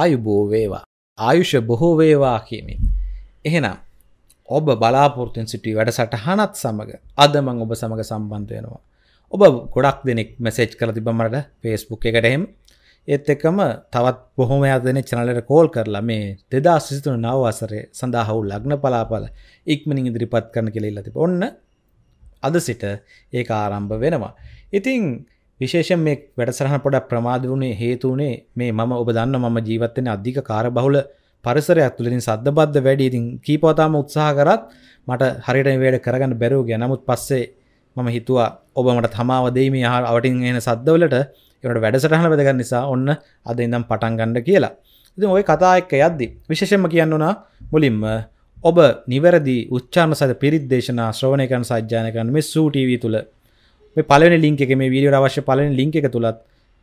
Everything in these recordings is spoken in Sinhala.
ආයුබෝ වේවා ආයුෂ බොහෝ වේවා කියමින්. එහෙනම් ඔබ බලාපොරොත්තුෙන් සිටි වැඩසටහනත් සමග අද මං ඔබ සමග සම්බන්ධ වෙනවා. ඔබ ගොඩක් දෙනෙක් මැසේජ් කර තිබමට ෆේස්බුක් එකට එහෙම ඒත් එකම තවත් බොහොම අදන චනලට කෝල් කරලා මේ දෙදා සිතුන නවවාසරය සඳහවු ලග්න පලාපල ඉක්මනින් ඉදිරිපත් කරන කෙළෙල්ලතිබ ඔන්න අද සිට ඒ ආරම්භ වෙනවා. ඉතිං විශේෂෙන් මේ වැඩසරහන පොඩක් ප්‍රමාද වුණේ හේතුනේ මේ මම ඔබ දන්න මම ජීවත්වෙන අධික කාර බහුල පරිසරයක් තුළින් සද්ද බද්ධ වැඩිඉතින් කීපවතාම උත්සාහ කරත් මට හරිට වැඩ කරගන්න බැරූ ගැනමුත් පස්සේ මම හිතුවා ඔබ මට තමාව දෙීම හා අවටින් එන සද්දවලට එවට වැඩසටහන වැදගන්න නිසා ඔන්න අද ඉඳම් පටන් ගණ්ඩ කියලා ඉතින් ඔය කතා එක්ක යද්දි විශේෂෙන්ම කියන්නුනා මුලින්ම ඔබ නිවැරදි උච්චාන සද පිරිත් දේශනා ශ්‍රවණයකන් සජ්‍යානකන් මේ සූටීවී තුළ මේ පලන ලින්ක මේ වීඩිය අවශ්‍ය පලන ලින්ක එක තුළත්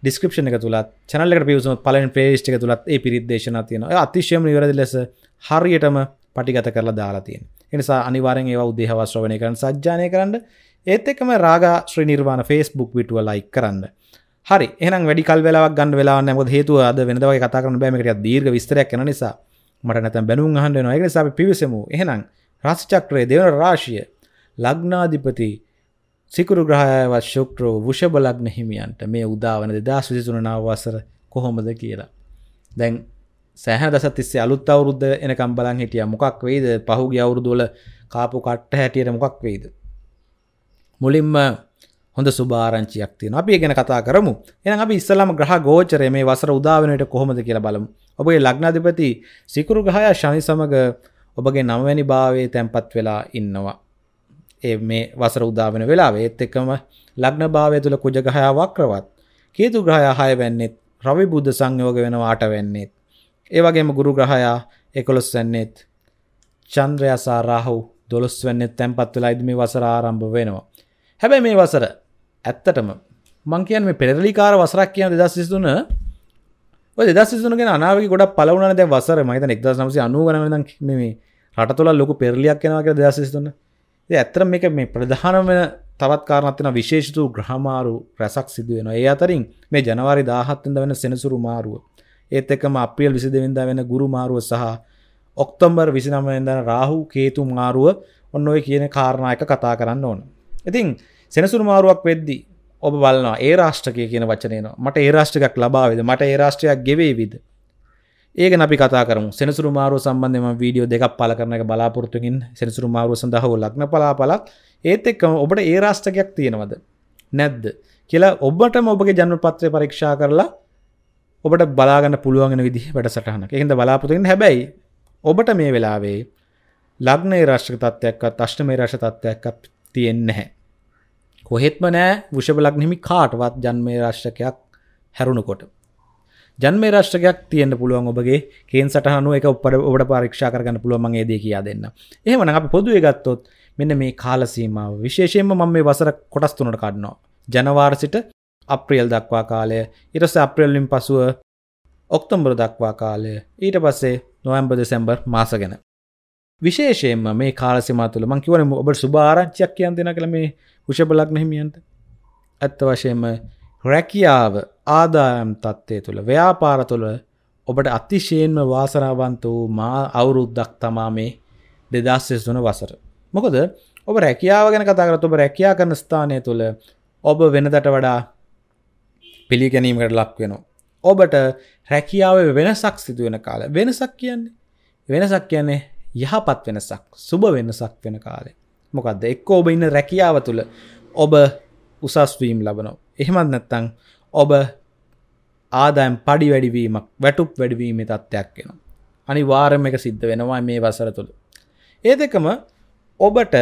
ඩිස්ක්‍රපෂන එක තුළත් චනල්ලට පියසු පලන ප්‍රේෂ්ක තුළත් ඒ පිරිදේශන තියෙන අතිශයම නිවැරදි ලෙස හරියටම පටිගත කරලා දාලා තියෙන එනිසා අනිවාරෙන් ඒවා උදේහවශ්‍රවනය කරන සජ්ජානය කරන්න ඒත් එකම රාග ශ්‍රී නිර්වාණ ෆේස්බුක් විටුව ලයි කරන්න හරි එනම් වැඩිකල් වෙලාක් ගන්න වෙලා නැම හේතුව අද වෙනදවගේ කතා කරන බෑමකට දීර්ග විස්තරයක් කන නිසා මට නැතැ බැනුම් අහන්ඩ නොයක නිසා පිවිසමු එහෙනම් රස්චක්‍රය දෙවන රාශිය ලග්නාධිපති සිකුරු ග්‍රහයවත් ශුක්‍රෝ වෘෂභලග්න හිමියන්ට මේ උදාවන 2023 නව වසර කොහොමද කියලා. දැන් සෑහන දසක් තිස්සේ අලුත් අවුරුද්ද එනකම් බලන් හිටියා. මොකක් වෙයිද? පහුගිය අවුරුදු වල කාපු කට්ට හැටියට මොකක් වෙයිද? මුලින්ම හොඳ සුභාරංචියක් තියෙනවා. අපි ගැන කතා කරමු. එහෙනම් අපි ඉස්සලාම ග්‍රහ ගෝචරය මේ වසර උදා වෙන විට කොහොමද කියලා බලමු. ඔබගේ ලග්නාධිපති සිකුරු ග්‍රහය ශනි සමග ඔබගේ 9 වෙනි භාවයේ තැන්පත් වෙලා ඉන්නවා. ඒ මේ වසර උදාවෙන වෙලා ඒත් එකම ලග්න භාවය තුළ කුජගහයා වක්‍රවත් කේතු ග්‍රහයා හය වැන්නෙත් රවි බුද්ධ සංයෝග වෙනවා අට වෙන්නෙත්. ඒ වගේම ගුරු ග්‍රහයා 11 වෙන්නෙත් චන්ද්‍රයා සහ රාහු 12 වෙන්නෙත් tempat වෙලා ඉදි මේ වසර ආරම්භ වෙනවා. හැබැයි මේ වසර ඇත්තටම මං කියන්නේ මේ පෙරලිකාර වසරක් කියන 2023 ඔය 2023 ගැන අනාවගේ ගොඩක් පළ වුණානේ දැන් වසර මම හිතන්නේ 1990 වෙනිදා මේ රට තුළ ලොකු පෙරලියක් යනවා කියලා 2023 ඇත්තර මේක මේ ප්‍රධානම තවත් කාරණත්වෙන විශේෂතු ග්‍රහමාරු රැසක් සිදුවෙන ඒ අතරින් මේ ජනවාරි දාහත්තද වෙන සෙනසුරු මාරුව ඒත් එකම අපියල් විසි දෙවිඳ වෙන ගුරු මාරුව සහ ඔක්තොම්බර් විසිනමෙන්දන රාහු කේතු මාරුව ඔන්න ඔය කියන කාරණයක කතා කරන්න ඕන. ඉතින් සෙනසුරු මාරුවක් වෙද්දි ඔබ බලන්න ඒ රාෂ්ටකය කියන වචනයන මට ඒ රාෂ්ටිකක් ලබාවිද මට ඒ රාෂ්ට්‍රයක් ගෙවේවිද ඒක අපි කතා කරම සෙනසුරු මාරුව සම්බන්ධම වීඩියෝ දෙකක් පල කරන එක බලාපොරතුගින් සෙනසුරු මාරුව සඳහ ලක්න පලාපලක් ඒත් එක්කම ඔබට ඒ රාෂ්ටකයක් තියෙනවද නැද්ද කියලා ඔබට ඔබගේ ජන්ම පත්‍රය පරීක්ෂා කරලා ඔබට බලාගන්න පුළුවන්ගෙන විදි වැට සටහන එකද බලාපොතුෙන් හැබැයි ඔබට මේ වෙලාවේ ලග්නේ රාශ්ක තත්වයක්ත් අශ්ටමේ රශ තත්වයක්ක් තියෙන්නේ කොහෙත්ම නෑ විෂබ ලක්නෙමි කාටවත් ජන්මේ රාශ්ටකයක් හැරුණුකොට ජන්ම රශ්ටකයක් තියන්න පුළුවන් ඔබගේ කේන් සටහනුව එක උපට ඔබට පරීක්ෂා කරගන්න පුළුවන්ගේ දේ කියා දෙන්න එහමන අප පොදුව ගත්තොත් මෙන්න මේ කාලසීමාව විශේෂයෙන්ම මම මේ වසර කොටස් තුනට කඩනවා ජනවාර් සිට අප්‍රියල් දක්වා කාලය ඉරස අප්‍රියල්ලින් පසුව ඔක්තම්බර දක්වා කාලය ඊට පස්සේ නොවම්බ දෙසැම්බර් මාස ගැන විශේෂයෙන්ම මේ කාලසිමා තුළ මංකිවන ඔබ සුභාරංචයක් කියන් දෙෙන කළ මේ හුෂබලක් නැහිමියන්ට ඇත්ත වශයෙන්ම රැකියාව ආදායම් තත්ත්වය තුළ ව්‍යාපාර තුළ ඔබට අතිශයෙන්ම වාසනාවන්ත වූ මා අවුරුද්දක් තමා මේ දෙදස්සෙස් වන වසර. මොකද ඔබ රැකියාව ගැන කතාකරත් ඔබ රැකයා කරන ස්ථානය තුළ ඔබ වෙනදට වඩා පිළිගැනීමට ලක් වෙනවා. ඔබට රැකියාව වෙනසක් සිදුවෙන කාල වෙනසක් කියන්නේ වෙනසක් කියන්නේ යහපත් වෙනසක් සුබ වෙනසක් වෙන කාලේ මොකක්ද එක්ක ඔබ ඉන්න රැකියාව තුළ ඔබ උසස්වීම් ලබනවා එහෙමත් නැත්තං ඔබ ආදායම් පඩි වැඩිවීමක් වැටුප් වැඩවීම තත්ත්වයක් වෙන. අනි වාරම එක සිද්ධ වෙනවා මේ වසර තුළ. ඒ දෙකම ඔබට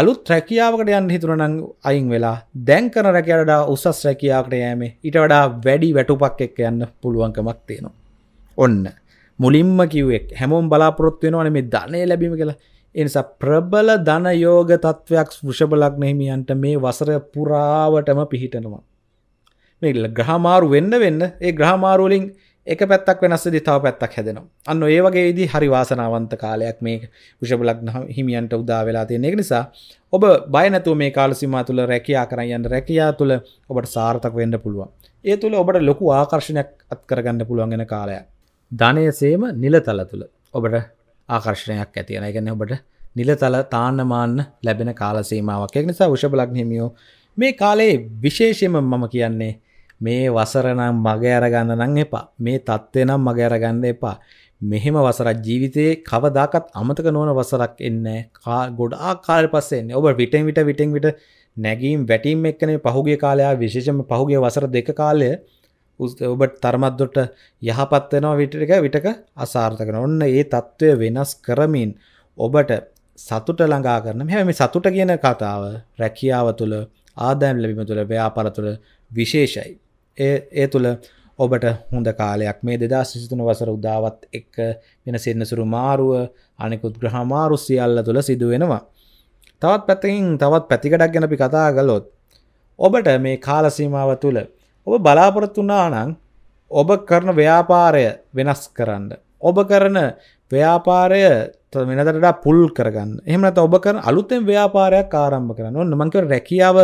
අලුත් රැකියාවකට යන්න හිතුරනං අයින් වෙලා දැන්කන රැකඩා උසස් රැකියාකට යෑමේ ඉට වඩා වැඩි වැටුපක් එක්ක යන්න පුළුවන්කමක් තියෙනවා. ඔන්න මුලින්ම කිවේ හැමෝම් බලාපොරොත්තු වෙනවන මේ ධනය ලැබීම කියලා එනිසා ප්‍රබල ධනයෝග තත්ත්වයක් ෘෂභලක් නහිමියන්ට මේ වසර පුරාවටම පිහිටනවා. මේ ග්‍රහමාරු වෙන්න වෙන්න ඒ ග්‍රහමාරුවලින් එක පැත්තක් වෙනස්සදි තව පැත්තක් හැදෙනවා අන්න ඒ වගේ ඉදි හරි වාසනාවන්ත කාලයක් මේ විෂබලග්න හිමියන්ට උදා වෙලා තියෙන එක නිසා ඔබ බය නැතුව මේ කාල සීමා තුළ රැකියා කරන් යන්න රැකියා තුළ ඔබට සාර්ථක වෙන්න පුළුවන් ඒ තුළ ඔබට ලොකු ආකර්ෂණයක් අත් කරගන්න පුළුවන් වෙන කාලයක් ධනය සේම නිලතල තුළ ඔබට ආකර්ෂණයක් ඇතියෙන ගැන ඔබට නිලතල තාන්නමාන්න ලැබෙන කාල සීමාවක් එක් නිසා විෂබලග්න හිමියෝ මේ කාලේ විශේෂයෙන්ම මම කියන්නේ මේ වසරනම් මගේ අරගන්න නම් එපා මේ තත්ත්වය නම් මගේ අරගන්න එපා මෙහෙම වසරක් ජීවිතයේ කවදාකත් අමතක නොවන වසරක් එන්න කා ගොඩා කාල පස්සෙන්නේ ඔබ විටෙන් විට විටෙන් විට නැගීම් වැටීම් එක්කනේ පහුගේ කාලයා විශේෂම පහුගේ වසර දෙක කාලය ඔබට තර්මත්දොට යහපත් වෙනවා විට එක විටක අසාර්ථකන ඔන්න ඒ තත්ත්වය වෙනස් කරමින් ඔබට සතුට ළඟා කරන මෙ මේ සතුට කියන කතාව රැකියාව තුළ ආදායම් ලැබිම තුළ ව්‍යාපර තුළ විශේෂයි ඒ තුළ ඔබට හොඳ කාලයක් මේ දෙදා සිසිතුන වසර උදාවත් එක් වෙන සෙන්නසුරු මාරුව අනෙකුත් ග්‍රහමාරු සියල්ල තුළ සිදුවෙනවා. තවත් පැතිකින් තවත් පැතිකඩක් ගැනපි කතා ගලොත්. ඔබට මේ කාලසීමාව තුළ ඔබ බලාපොරොත්තුනා නං ඔබ කරන ව්‍යාපාරය වෙනස් කරන්න. ඔබ කරන ව්‍යාපාරය වෙනතරට පුල් කරගන්න එහමට ඔබ කර අලුතෙන් ව්‍යාපාරයක් ආරම්භ කරන්න ඔන්න මංකව රැකියාව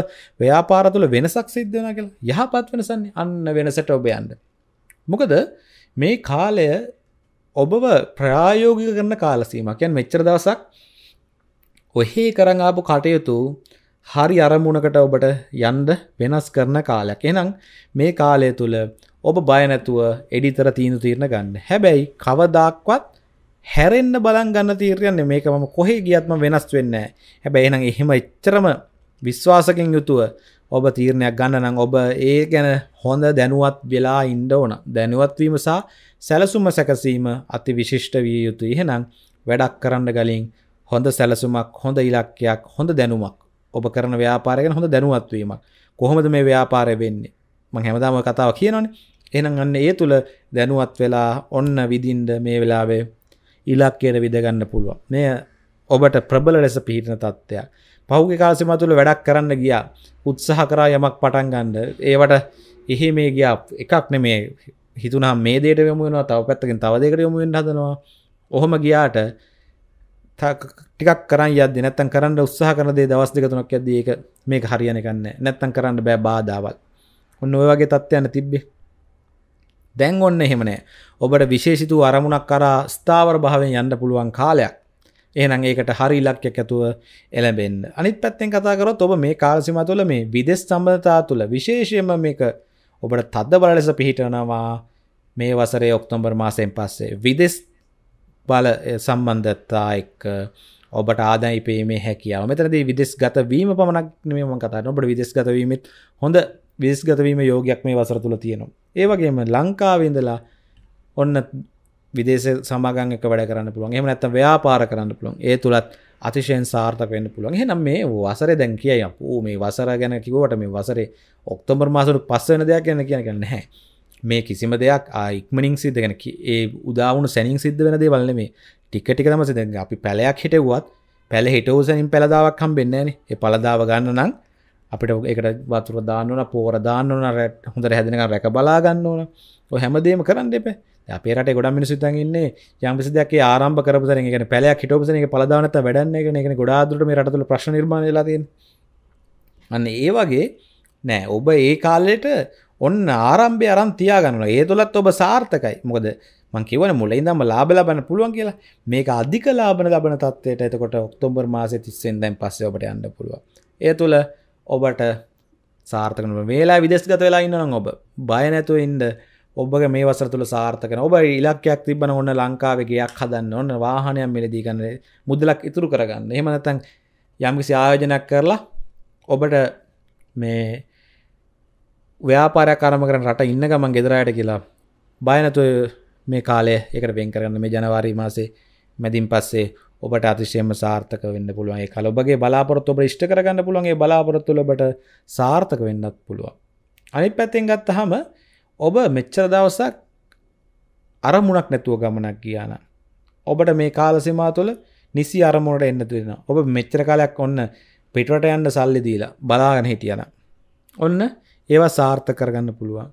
ව්‍යාපාර තුළ වෙනසක් සිද්ධන කියලා යහපත් වෙනසන්නේ අන්න වෙනසට ඔබ යන්න. මොකද මේ කාලය ඔබව ප්‍රායෝගික කරන කාලසීමකයන් මෙච්චර දවසක් ඔහේ කරංආපු කටයුතු හරි අරමුණකට ඔබට යන්ද වෙනස් කරන කාලයක් එනම් මේ කාලය තුළ ඔබ බයනැතුව එඩිතර තීනු තීරණ ගන්න හැබැයි කවදක්වත් හැරෙන්න්න බලන් ගන්න තීරයන්න මේක මම කොහේ ගියත්ම වෙනස් වෙන්න හැබැයි එනම් එහෙම එච්චරම විශ්වාසකින් යුතුව ඔබ තීරණයක් ගන්න නම් ඔබ ඒ ගැන හොඳ දැනුවත් වෙලා ඉන්ඩ ඕන දැනුවත්වීම සහ සැලසුම සැකසීම අති විශිෂ්ට විය යුතු එහෙනම් වැඩක් කරන්න ගලින් හොඳ සැලසුමක් හොඳ ඉලක්කයක් හොඳ දැනුමක් ඔබ කරන ව්‍යාපාරගෙන හොඳ දැනුවත්වීමක් කොහොමද මේ ව්‍යාපාරය වෙන්නේ මං හැමදාම කතාව කියනවනේ එහෙනම් අන්න ඒ තුළ දැනුවත් වෙලා ඔන්න විදින්ද මේ වෙලාවේ ඉලක්කයට විදගන්න පුළුවන් මේ ඔබට ප්‍රබල ලෙස පිහිටන තත්ත්වයක් පහුගේ කාසිම තුළ වැඩක් කරන්න ගියා උත්සාහ කරා යමක් පටන් ගන්ඩ ඒවට එහි මේ ගියා එකක් නෙමේ හිතුනා මේ දේට යමුුවෙනවා තව පැත්තකින් තවදකට යොමුෙන් හදනවා ඔහොම ගියාට ටිකක් කරන්න යද නැත්තන් කරන්න උත්සාහ කරදේ දවස් දෙකතුනක් ඇද ඒක මේ හරියනකන්න නැත්තන් කරන්න බෑ බාධාවත් ඔන්න ඔය වගේ තත්ත්යන තිබ්බේ දැන් ඔන්න එහෙමනෑ ඔබට විශේෂිතු අරමුණක් කරා ස්ථාවර භාවෙන් යන්න පුළුවන් කාලයක් එහනම් ඒකට හරි ඉලක්කයක් ඇතුව එළඹෙන් අනිත් පැත්තෙන් කතාකරොත් ඔබ මේ කාලසිම තුළ මේ විදෙස් සම්බධතා තුළ විශේෂයම මේක ඔබට තද්ද බල ලෙස පිහිටනවා මේ වසරේ ඔක්තොම්බර් මාසයෙන් පස්සේ විදෙස් බල සම්බන්ධත්තා එක් ඔබට ආදයිපේ හැකියාව මෙතරදී විදෙස් ගතවීම පමණක් නම කතාන ඔබට විදෙස් ගතවීමත් හොඳ විදෙස් ගතවීම යෝගයක් මේ වසර තුළ තියෙනවා ඒ වගේම ලංකාවේදලා ඔන්න විදේශ සමාගංක වැඩ කරන්න පුළුවන් එම ඇත්ත ව්‍යාපාර කරන්න පුළුවන් ඒ තුළත් අතිශයෙන් සාර්ථක වෙන්න පුළුවන් එහෙනම් මේ වසර දැන් කියයි අපෝ මේ වසර ගැන කිව්වට මේ වසරේ ඔක්තෝබර් මාසෙට පස්ස වෙන දෙයක් ගැන කියන එක නැහැ මේ කිසිම දෙයක් ඉක්මනින් සිද්ධ ගැන ඒ උදාවුණු සැනින් සිද්ධ වෙන දේ වල්න මේ ටික ටික තමස දැන් අපි පැලයක් හිටවුවත් පැළ හිටවූ සැනින් පැළදාවක් හම් වෙන්නේන ඒ පළදාව ගන්න නම් අපිට එකට වතුර දාන්නන පෝර දාන්නන රැට් හොඳ හැදෙනක රැක බලාගන්න ඕන හැමදේම කරන්න දෙප අපේට ගොඩ මිනිසිතන් ඉන්නේ යම්ිසි දෙයක් ආරම්භ කරපුතර එක පැලයක් හිටෝපසන එක පලදානත වැඩන්න එක එක ගොඩාදුරට මේ රටතුළ ප්‍රශ්න නිර්මාණ ලතින් අන්න ඒ වගේ නෑ ඔබ ඒ කාලෙට ඔන්න ආරම්භය අරම් තියාගන්න ඒ තුළත් ඔබ සාර්ථකයි මොකද මංකිවන මුලයිදම ලාබ ලබන පුළුවන් කියලා මේක අධික ලාබන ලබන තත්වයට එතකොට ඔක්තොම්බර් මාසය තිස්සෙන්දැන් පස්සේ ඔබට අන්න පුළුව ඒ තුළ ඔබට සාර්ථකන වෙලා විදෙස්ගත වෙලා ඉන්නනම් ඔබ බයනැතුව ඉන්ද ඔබගේ මේ වසර තුළ සාර්ථකන ඔබ ඉලක්කයක් තිබන ඔන්න ලංකාවගේයක් හදන්න ඔන්න වාහනයක් මිලදීගන්න මුදලක් ඉතුරු කරගන්න එහමනතන් යම්කිසි ආයෝජනයක් කරලා ඔබට මේ ව්‍යාපාරයක් කරම කරන රට ඉන්න ගමන් ගෙදරයට කියලා බයනතු මේ කාලය එකට වෙන් කරන්න මේ ජනවාරී මාසේ මැදින් පස්සේ ඔබට අතිශයම සාර්ථක වෙන්න පුළුවන් ඒ කලොබගේ බලාපොරොත්තු ඔබ ඉෂ්ට කරගන්න පුළුවන් ඒ බලාපොරොත්තු ඔබට සාර්ථක වෙන්නත් පුළුවන්. අනිත් පැත්තෙන් ගත්තහම ඔබ මෙච්චර දවසක් අරමුණක් නැතුව ගමනක් ගියා නම් ඔබට මේ කාල සීමාව තුළ නිසි අරමුණට එන්න දෙනවා. ඔබ මෙච්චර කාලයක් ඔන්න පිටරට යන්න සල්ලි දීලා බලාගෙන හිටියනම් ඔන්න ඒවා සාර්ථක කරගන්න පුළුවන්.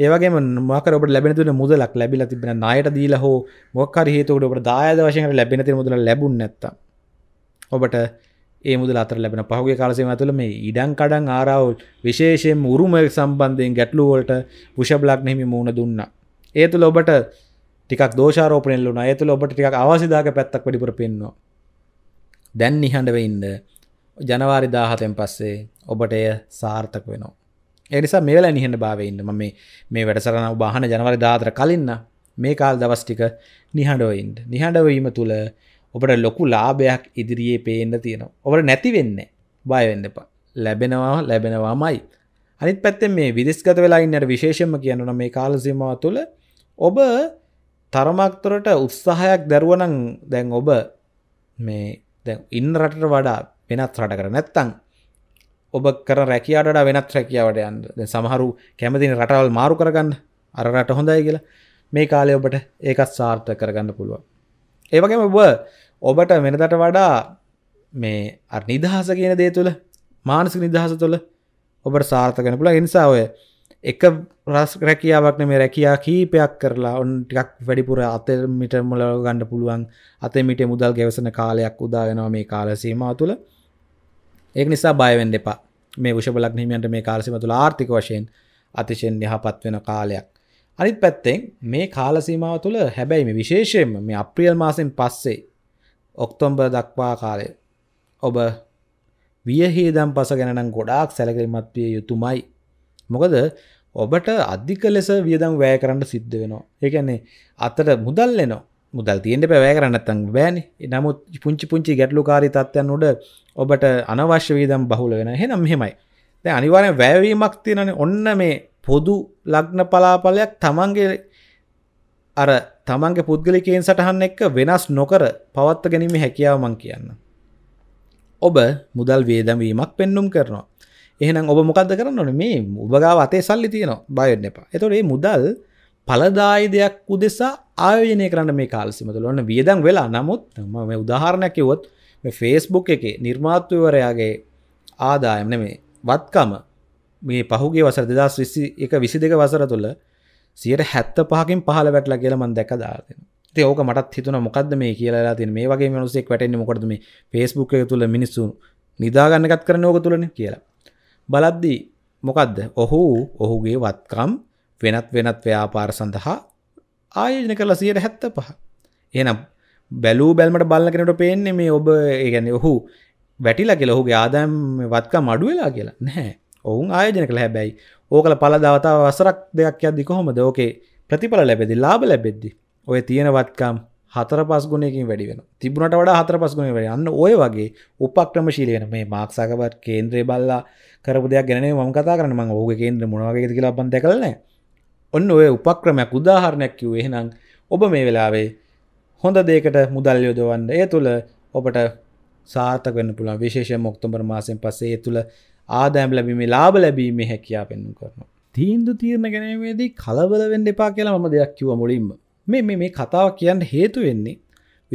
ඒවගේ මකරට ලැබෙන තුන මුදලක් ලැබිල තිබෙන නායට දීල හෝ මොක්කර හේතුකට ඔබට දායද වශයෙන් ලැබෙන මුදල ලැබුන් නැත්ත ඔබට ඒ මුදල අතර ලැබෙන පහුගේ කාලසීම ඇතුළ මේ ඉඩම් කඩම් ආරාවල් විශේෂයෙන් උරුම සම්බන්ධයෙන් ගැටලු වලට බුෂබ් ලග්න හිමි මුහුණ දුන්නා ඒ තුළ ඔබට ටිකක් දෝෂාරෝපණය ලුණා ඒ තුළ ඔබට ටිකක් අවසිදාක පැත්තක් වැඩිපුර පෙන්වනවා දැන් නිහඬව ඉන්න ජනවාරි 17න් පස්සේ ඔබට එය සාර්ථක වෙනවා එනිසා මේවල නිහන්න භාවඉන්න ම මේ වැඩසරන උබාහන ජනවර දාතර කලින්න මේ කාල් දවස්ටික නිහඬවයින්ට නිහඬවීම තුළ ඔබට ලොකු ලාභයක් ඉදිරියේ පේන්න තියෙන ඔබට නැතිවෙන්න බයවෙන්නපා ලැබෙනවා ලැබෙනවාමයි අනිත් පැත්තෙන් මේ විදිස්ගත වෙලායින්නට විශේෂම කියන්නන මේ කාලසිමාව තුළ ඔබ තරමක්තුරට උත්සාහයක් දරුවනං දැන් ඔබ මේ ඉන්න රටට වඩා වෙනත් රට කර නැත්තං ඔබ කර රැකියාට වෙනත් රැකියාවට යන්න සමහරු කැමතින රටවල් මාරු කරගන්න අර රට හොඳයි කියලා මේ කාලය ඔබට ඒකත් සාර්ථ කරගන්න පුළුවන්. ඒවගේම ඔබ ඔබට වෙනතට වඩා මේ අ නිදහස කියන දේ තුළ මානසික නිදහස තුළ ඔබට සාර්ථකන පුළ එනිසා ඔය එක රස් රැකියාවක්න මේ රැකයා කීපයක් කරලා ඔන් ටිකක් වැඩිපුර අතමිට මුලව ගණඩ පුළුවන් අතමිට මුදල් ගෙවසන කාලයක් උදාගෙනවා මේ කාලසීමා තුළ ඒක නිසා බයවෙන්න එපා මේ විෂබලක් හිමියන්ට මේ කාලසීම තුළ ආර්ථික වශයෙන් අතිශයෙන් යහපත් වෙන කාලයක්. අනිත් පැත්තෙන් මේ කාලසීමාව තුළ හැබැයි මේ විශේෂයෙන්ම මේ අප්‍රියල් මාසෙන් පස්සේ ඔක්තෝබර් දක්වා කාලය ඔබ වියහිදම් පස ගැනනම් ගොඩාක් සැලකිලිමත් විය යුතුමයි. මොකද ඔබට අධික ලෙස වියදම් වැය කරන්න සිද්ධ වෙනවා. ඒ කියන්නේ අතට මුදල් එනවා. මුදල් තියෙන්න බෑ වැය කරන්න නැත්නම් බෑනේ. නමුත් පුංචි පුංචි ගැටලුකාරී තත්ත්වයන් උඩ ඔබට අනවශ්‍ය වීදම් බහුල වෙන හෙනම් හෙමයි දැ අනිවාරය වැෑවීමක් තියෙනන ඔන්න මේ පොදු ලග්න පලාපලයක් තමන්ගේ අර තමන්ගේ පුද්ගලිකයෙන් සටහන්න එක්ක වෙනස් නොකර පවත්ත ගැනීම හැකියාවමං කියන්න. ඔබ මුදල් වේදමීමක් පෙන්නුම් කරනවා. එහෙනම් ඔබ මොකක්ද කරන්න ඕන මේ උබගාව අතේ සල්ලි තියෙනවා බයන්න එපා. එතකොට මේ මුදල් පළදායි දෙයක් උදෙසා ආයෝජනය කරන්න මේ කාලසීම තුළ. ඔන්න වියදම් වෙලා නමුත් මම උදාහරණයක් කිව්වොත් මේ ෆේස්බුක් එකේ නිර්මාත්වවරයාගේ ආදායම් නෙමේ වත්කම මේ පහුගේ වසර 2021 22 වසර තුල 75කින් පහළ වැටලා කියලා මම දැක දාලා තියෙනවා. ඉතින් ඕක මටත් හිතුණා මොකද්ද මේ කියලාලා තියෙන මේ වගේ මිනිස්සෙක් වැටෙන්නේ මොකටද මේ Facebook එක තුල මිනිස්සු නිදා ගන්න එකත් කරන්නේ ඕක තුලනේ කියලා. බලද්දී මොකද්ද? ඔහු ඔහුගේ වත්කම් වෙනත් වෙනත් ව්‍යාපාර සඳහා ආයෝජනය කළා 75. එහෙනම් බැලූ බැල්මට බල්ල කෙනට පේන්නේ මේ ඔබ ඒගැන ඔහු වැටිලා කියලා ඔහුගේ ආදම් වත්කා මඩුවෙලා කියලා නැහැ ඔවුන් ආයජන කළ හැබැයි ඕකල පල දවතාව වසරක් දෙයක් යද්දි කොහොමද ඕකේ ප්‍රතිඵල ලැබෙදි ලාබ ලැබෙද්දි ඔය තියෙනවත්කම් හතර පස් ගුණයකින් වැඩි වෙන තිබුණට වඩා හතර පස් ගුණ වැඩි අන්න ඔය වගේ උපක්‍රමශීලී වෙන මේ මාක් සගවත් කේන්ද්‍රය බල්ලා කරපු දෙයක් ගැන නෙවෙයි මම කතා කරන්නේ මම ඔහුගේ කේන්ද්‍ර මොන වගේද කියලා අපන් දැකලා නැහැ ඔන්න ඔය උපක්‍රමයක් උදාහරණයක් කිව්වේ එහෙනම් ඔබ මේ වෙලාවේ හොඳ දේකට මුදල් යොදවන්න ඒ තුළ ඔබට සාර්ථක වන්න පුළා විශේෂ මොක්තුම්බර මාසෙන් පසේ තුළ ආදෑම් ලැබීමේ ලාබ ලැබීම හැකියා පෙන්ු කරන. තීන්දු තීරණ ගැනීමේදී කලබල වෙන්න එපා කියලා ම දෙයක් කිව මුලින්ම මේ මේ කතාව කියන්න හේතු වෙන්නේ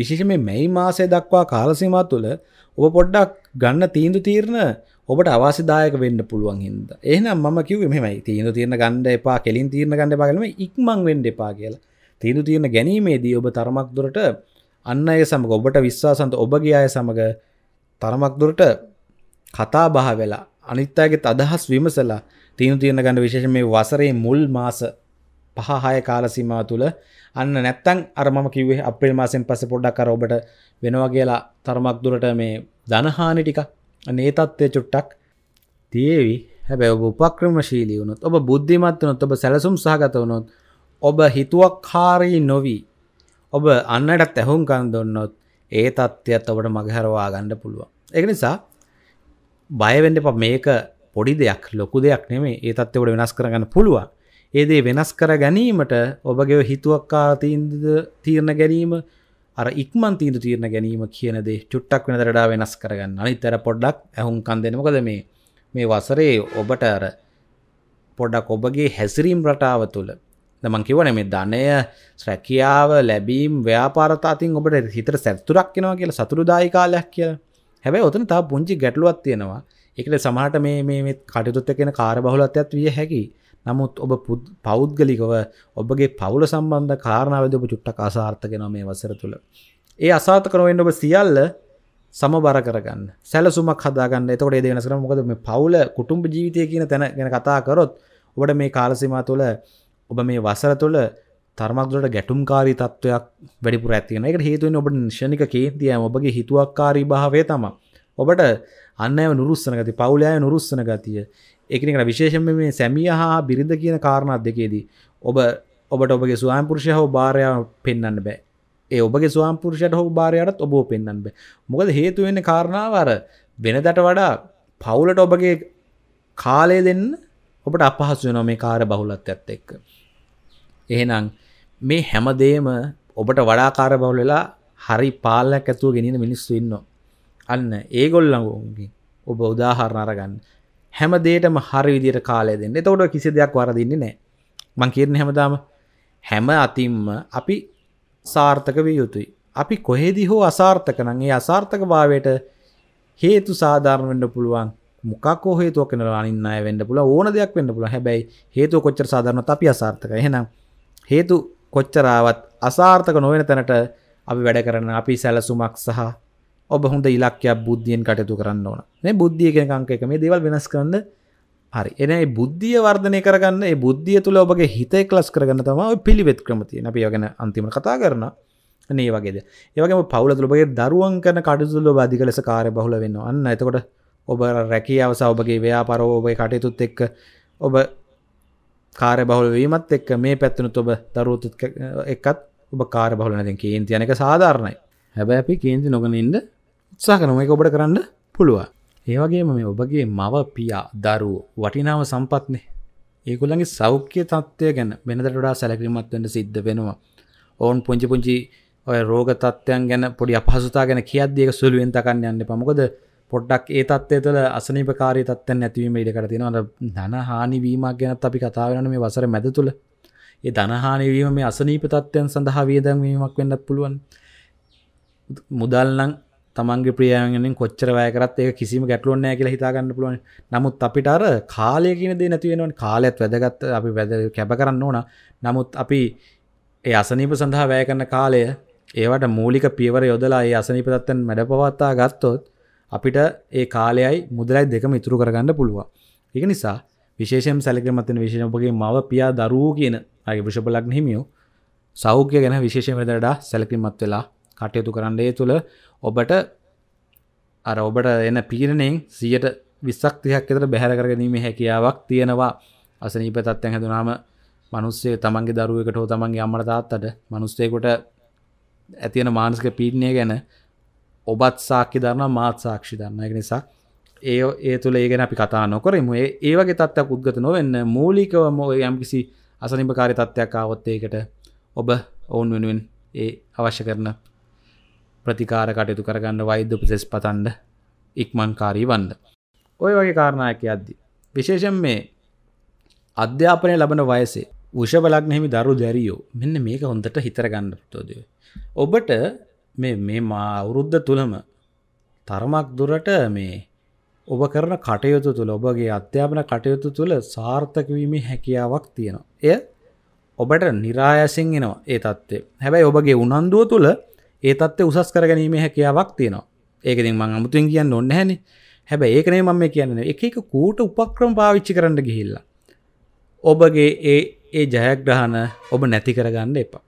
විශේෂ මේ මැයි මාසය දක්වා කාලසිමා තුළ ඔබ පොඩ්ඩක් ගන්න තීන්දු තීරණ ඔබට අවසිදායක වෙන්න පුළුවන් හිද එහනම් ම කිව මෙමයි තීන්දු තීරණ ගණඩ එපා කෙලින් තීරණ ගණඩ පාගලම ඉක්මං වෙන්ඩ එපා කියලා තීදු තියෙන ගැනීමේදී ඔබ තරමක් දුරට අන්න ඒ සමඟ ඔබට විශ්වාසන්ත ඔබගේ අය සමඟ තරමක් දුරට කතා බහ වෙලා අනිත්තාගෙත් අදහස් විමසලා තිීනු තියෙන ගන්න විශේෂ මේ වසරේ මුල් මාස පහහාය කාලසිමා තුළ අන්න නැත්තං අරම කිවේ අපිල් මාසෙන් පස පොඩ්ඩක් කර ඔබට වෙනවා කියලා තරමක් දුරට මේ දනහානි ටික අනේ තත්ත්වය චුට්ටක් තියේවි හැබැ ඔබ උපක්‍රමශීලී වුණොත් ඔබ බුද්ධිමත් වනොත් ඔබ සැලසුම් සහගත වනොත් ඔබ හිතුවක්කාරී නොවී ඔබ අන්නටත් ඇහුම්කන් දොන්නොත් ඒ තත්ත්වයත් ඔබට මගහැරවා ගණ්ඩ පුළුවන්. එක නිසා බයවෙන්ඩ ප මේක පොඩි දෙයක් ලොකු දෙයක් නෙමේ ඒ තත්ත්වට වෙනස් කරගන්න පුළුවන්. ඒදේ වෙනස් කර ගැනීමට ඔබගේ හිතුවක්කා තීන්ද තීරණ ගැනීම අර ඉක්මන් තීන්දු තීරණ ගැනීම කියනද චුට්ටක් වෙන දරඩා වෙනස් කරගන්න අනිතර පොඩ්ඩක් ඇහුම් කන් දෙනමකද මේ මේ වසරේ ඔබට අර පොඩක් ඔබගේ හැසිරීම් රටාව තුළ දමන් කිවන මේ ධනය ශ්‍රැකියාව ලැබීම් ව්‍යාපාරතාතින් ඔබට හිතර සැත්තුරක් කෙනවා කියලා සතුරුදායි කාලයක් කියල හැබැයි ඔතන තා පුංචි ගැටලුවත් තියෙනවා එකට සමහට මේ කටයුතුත්ත කෙන කාර බහුලත්යත් විය හැකි නමුත් ඔබ පෞද්ගලිකව ඔබගේ පවුල සම්බන්ධ කාරණාවද ඔබ චුට්ටක් අසාර්ථකෙන මේ වසර තුළ ඒ අසාර්ථකනවෙන් ඔබ සියල්ල සමබර කරගන්න සැලසුමක් හදාගන්න එතකොට දෙනසර මොකද මේ පවුල කුටුම්ඹ ජීවිතය කියන තැන ගැන කතා කරොත් ඔබට මේ කාලසිමා තුළ ඔබ මේ වසර තුළ තර්මක්දුරට ගැටුම්කාරී තත්ත්වයක් වැඩිපුර ඇතියෙන එකට හේතුවෙන් ඔබට නිශෂණික කේන්තියම ඔබගේ හිතුවක්කාරී භාවය තම ඔබට අන්න නුරුස්සන ගති පවුලයාය නුරුස්සන ගතිය එකනිකට විශේෂම මේ සැමිය හා බිරිඳ කියන කාරණත් දෙකේදී ඔබ ඔබට ඔබගේ ස්වාම්පුරුෂය හෝ භාරයාව පෙන්න්න බෑ ඒ ඔබගේ ස්වාම්පුරුෂයට හෝ භාරයටත් ඔබෝ පෙන්න්න බෑ මොකද හේතුවෙන්න කාරණාවර වෙනදට වඩා පවුලට ඔබගේ කාලය දෙන්න ඔබට අපහසු වෙන මේ කාර බහුලත් ඇත් එක්ක එහෙනම් මේ හැමදේම ඔබට වඩාකාර බවල වෙලා හරි පාලනයක් ඇතුව ගෙනෙන මිනිස්සු ඉන්නවා. අන්න ඒගොල්ලන්ගේ ඔබ උදාහරණ අරගන්න. හැම දෙයකම හරි විදියට කාලය දෙන්න. එතකොට කිසි දෙයක් වරදින්නේ නැහැ. මං කියන්නේ හැමදාම හැම අතින්ම අපි සාර්ථක විය යුතුයි. අපි කොහෙදී හෝ අසාර්ථක නම් ඒ අසාර්ථකභාවයට හේතු සාධාරණ වෙන්න පුළුවන්. මොකක් හෝ හේතුවක් වෙනවා අනින්න අය වෙන්න පුළුවන්. ඕන දෙයක් වෙන්න පුළුවන්. හැබැයි හේතුව කොච්චර සාධාරණවත් අපි අසාර්ථකයි. එහෙනම් හේතු කොච්චරාවත් අසාර්ථක නොවෙන තැනට අපි වැඩ කරන අපි සැලසුමක් සහ ඔබ හොඳ ඉලක්කයක් බුද්ධියෙන් කටයුතු කරන්න ඕන මේ බුද්ධිය කියන අංක එක මේ දේවල් වෙනස් කරන්න හරි එන ඒ බුද්ධිය වර්ධනය කරගන්න ඒ බුද්ධිය තුළ ඔබගේ හිත එක්ලස් කරගන්න තමයි ඔය පිළිවෙත් ක්‍රම තියෙන්නේ අපි ඒවා ගැන අන්තිමට කතා කරනවා අනේ වගේද ඒ වගේම පවුල තුළ ඔබගේ දරුවන් කරන කටයුතු වල ඔබ අධික ලෙස කාර්යබහුල වෙනවා අන්න එතකොට ඔබ රැකියාව සහ ඔබගේ ව්‍යාපාරෝ ඔබේ කටයුතුත් එක්ක ඔබ කාර බහුල වීමත් එක්ක මේ පැත්වනු ඔබ දරුවතු එකත් ඔබ කාර බහුල නැති කේන්ති යනක සාධාරණයි හැබැ අපි කේන්ති නොගනින්ද උත්සා කනම එක ඔබට කරන්න පුළුව ඒවගේම මේ ඔබගේ මව පියා දරුවෝ වටිනාව සම්පත්නේ ඒකුල්ලගේ සෞඛ්‍ය තත්වය ගැන වෙනදටඩා සැලකිරීමත්වට සිද්ධ වෙනවා ඔවුන් පුංචි පුංචි ඔය රෝග තත්වයන් ගැන පොඩි අපහසුතා ගැන කියද්දක සුළුවෙන්තකන්න යන්න පමකොද පොඩ්ඩක් ඒ තත්වය තුළ අසනීපකාරී තත්වයන් නැතිවීම ඉඩකට තියෙනවා ධනහානිවීමක් ගැනත් අපි කතා වෙනවා මේ වසර මැද තුළ ඒ ධනහානිවීම මේ අසනීප තත්වයන් සඳහා වියදම් වීමක් වෙන්නත් පුළුවන් මුදල් නම් තමන්ගේ ප්‍රියයන්ගෙන් කොච්චර වැය කරත් ඒක කිසිම ගැටලුවක් නැහැ කියලා හිතා ගන්න පුළුවන්. නමුත් අපිට අර කාලය කියන දේ නැති වෙනවනේ. කාලයත් වැදගත් අපි වැද කැප කරන්න ඕන. නමුත් අපි ඒ අසනීප සඳහා වැය කරන කාලය ඒවට මූලික පියවර යොදලා ඒ අසනීප තත්ත්වයන් මැඩපවත්වා ගත්තොත් අපිට ඒ කාලයයි මුදලයි දෙකම ඉතුරු කරගන්න පුළුවන් එක නිසා විශේෂම් සැලකමතන විශෂපගේ මව පියා දරූ කියන අගේ විෂපලක් හිමියෝ සෞඛ්‍ය ගැන විශේෂම දරඩා සැලකිමත් වෙලා කටයුතු කරන්න ඒ තුළ ඔබට අර ඔබට එන පීරණයෙන් සියට විස්සක් තියක් එතර බැහැර කරගැනීම හැකියාවක් තියෙනවා අසනීප තත්ත්යන් හැදුනාම මනුස්සේ තමන්ගේ දරුවකට හෝ තමන්ගේ අමර තාත්තට මනුස්සයකොට ඇතියෙන මානසික පීඩනය ගැන ඔබත් සාක්කි දරන්න මාත් සාක්ෂි දරන්න එක නිසා ඒ ඒ තුළ ඒගෙන අපි කතා නොකරම ඒවගේ තත්ත්යක් උද්ගත නොවෙන්න මූලිකවම යම්කිසි අසනිපකාරි තත්ත්යක් ආවොත්තයකට ඔබ ඔවුන් වෙනුවෙන් ඒ අවශ්‍ය කරන ප්‍රතිකාර කටයුතු කරගන්න වෛද්‍ය උපසෙස් පතන්ඩ ඉක්මන්කාරී වන්ද. ඔය වගේ කාරණයක අද්දි. විශේෂෙන් මේ අධ්‍යාපනය ලබන වයසේ උෂබලක් නෙමි දරු දැරියෝ මෙන්න මේක හොඳට හිතරගන්න තෝදය. ඔබට මේ මේ මා අවුරුද්ධ තුළම තරමක් දුරට මේ ඔබ කරන කටයුතු තුළ ඔබගේ අධ්‍යාපන කටයුතු තුළ සාර්ථකවීමේ හැකියාවක් තියෙනවා. එය ඔබට නිරායසින් එනවා ඒ තත්ත්වේ. හැබැයි ඔබගේ උනන්දුව තුළ ඒ තත්ත්වේ උසස් කරගැනීමේ හැකියාවක් තියෙනවා. ඒකෙන් මම අමුතුවෙන් කියන්න ඕනේ නැහනේ. හැබැයි ඒකනේ මම මේ කියන්නේ. එක එක කූට උපක්‍රම පාවිච්චි කරන්න ගිහිල්ලා. ඔබගේ ඒ ඒ ජයග්‍රහණ ඔබ නැති කරගන්න එපා.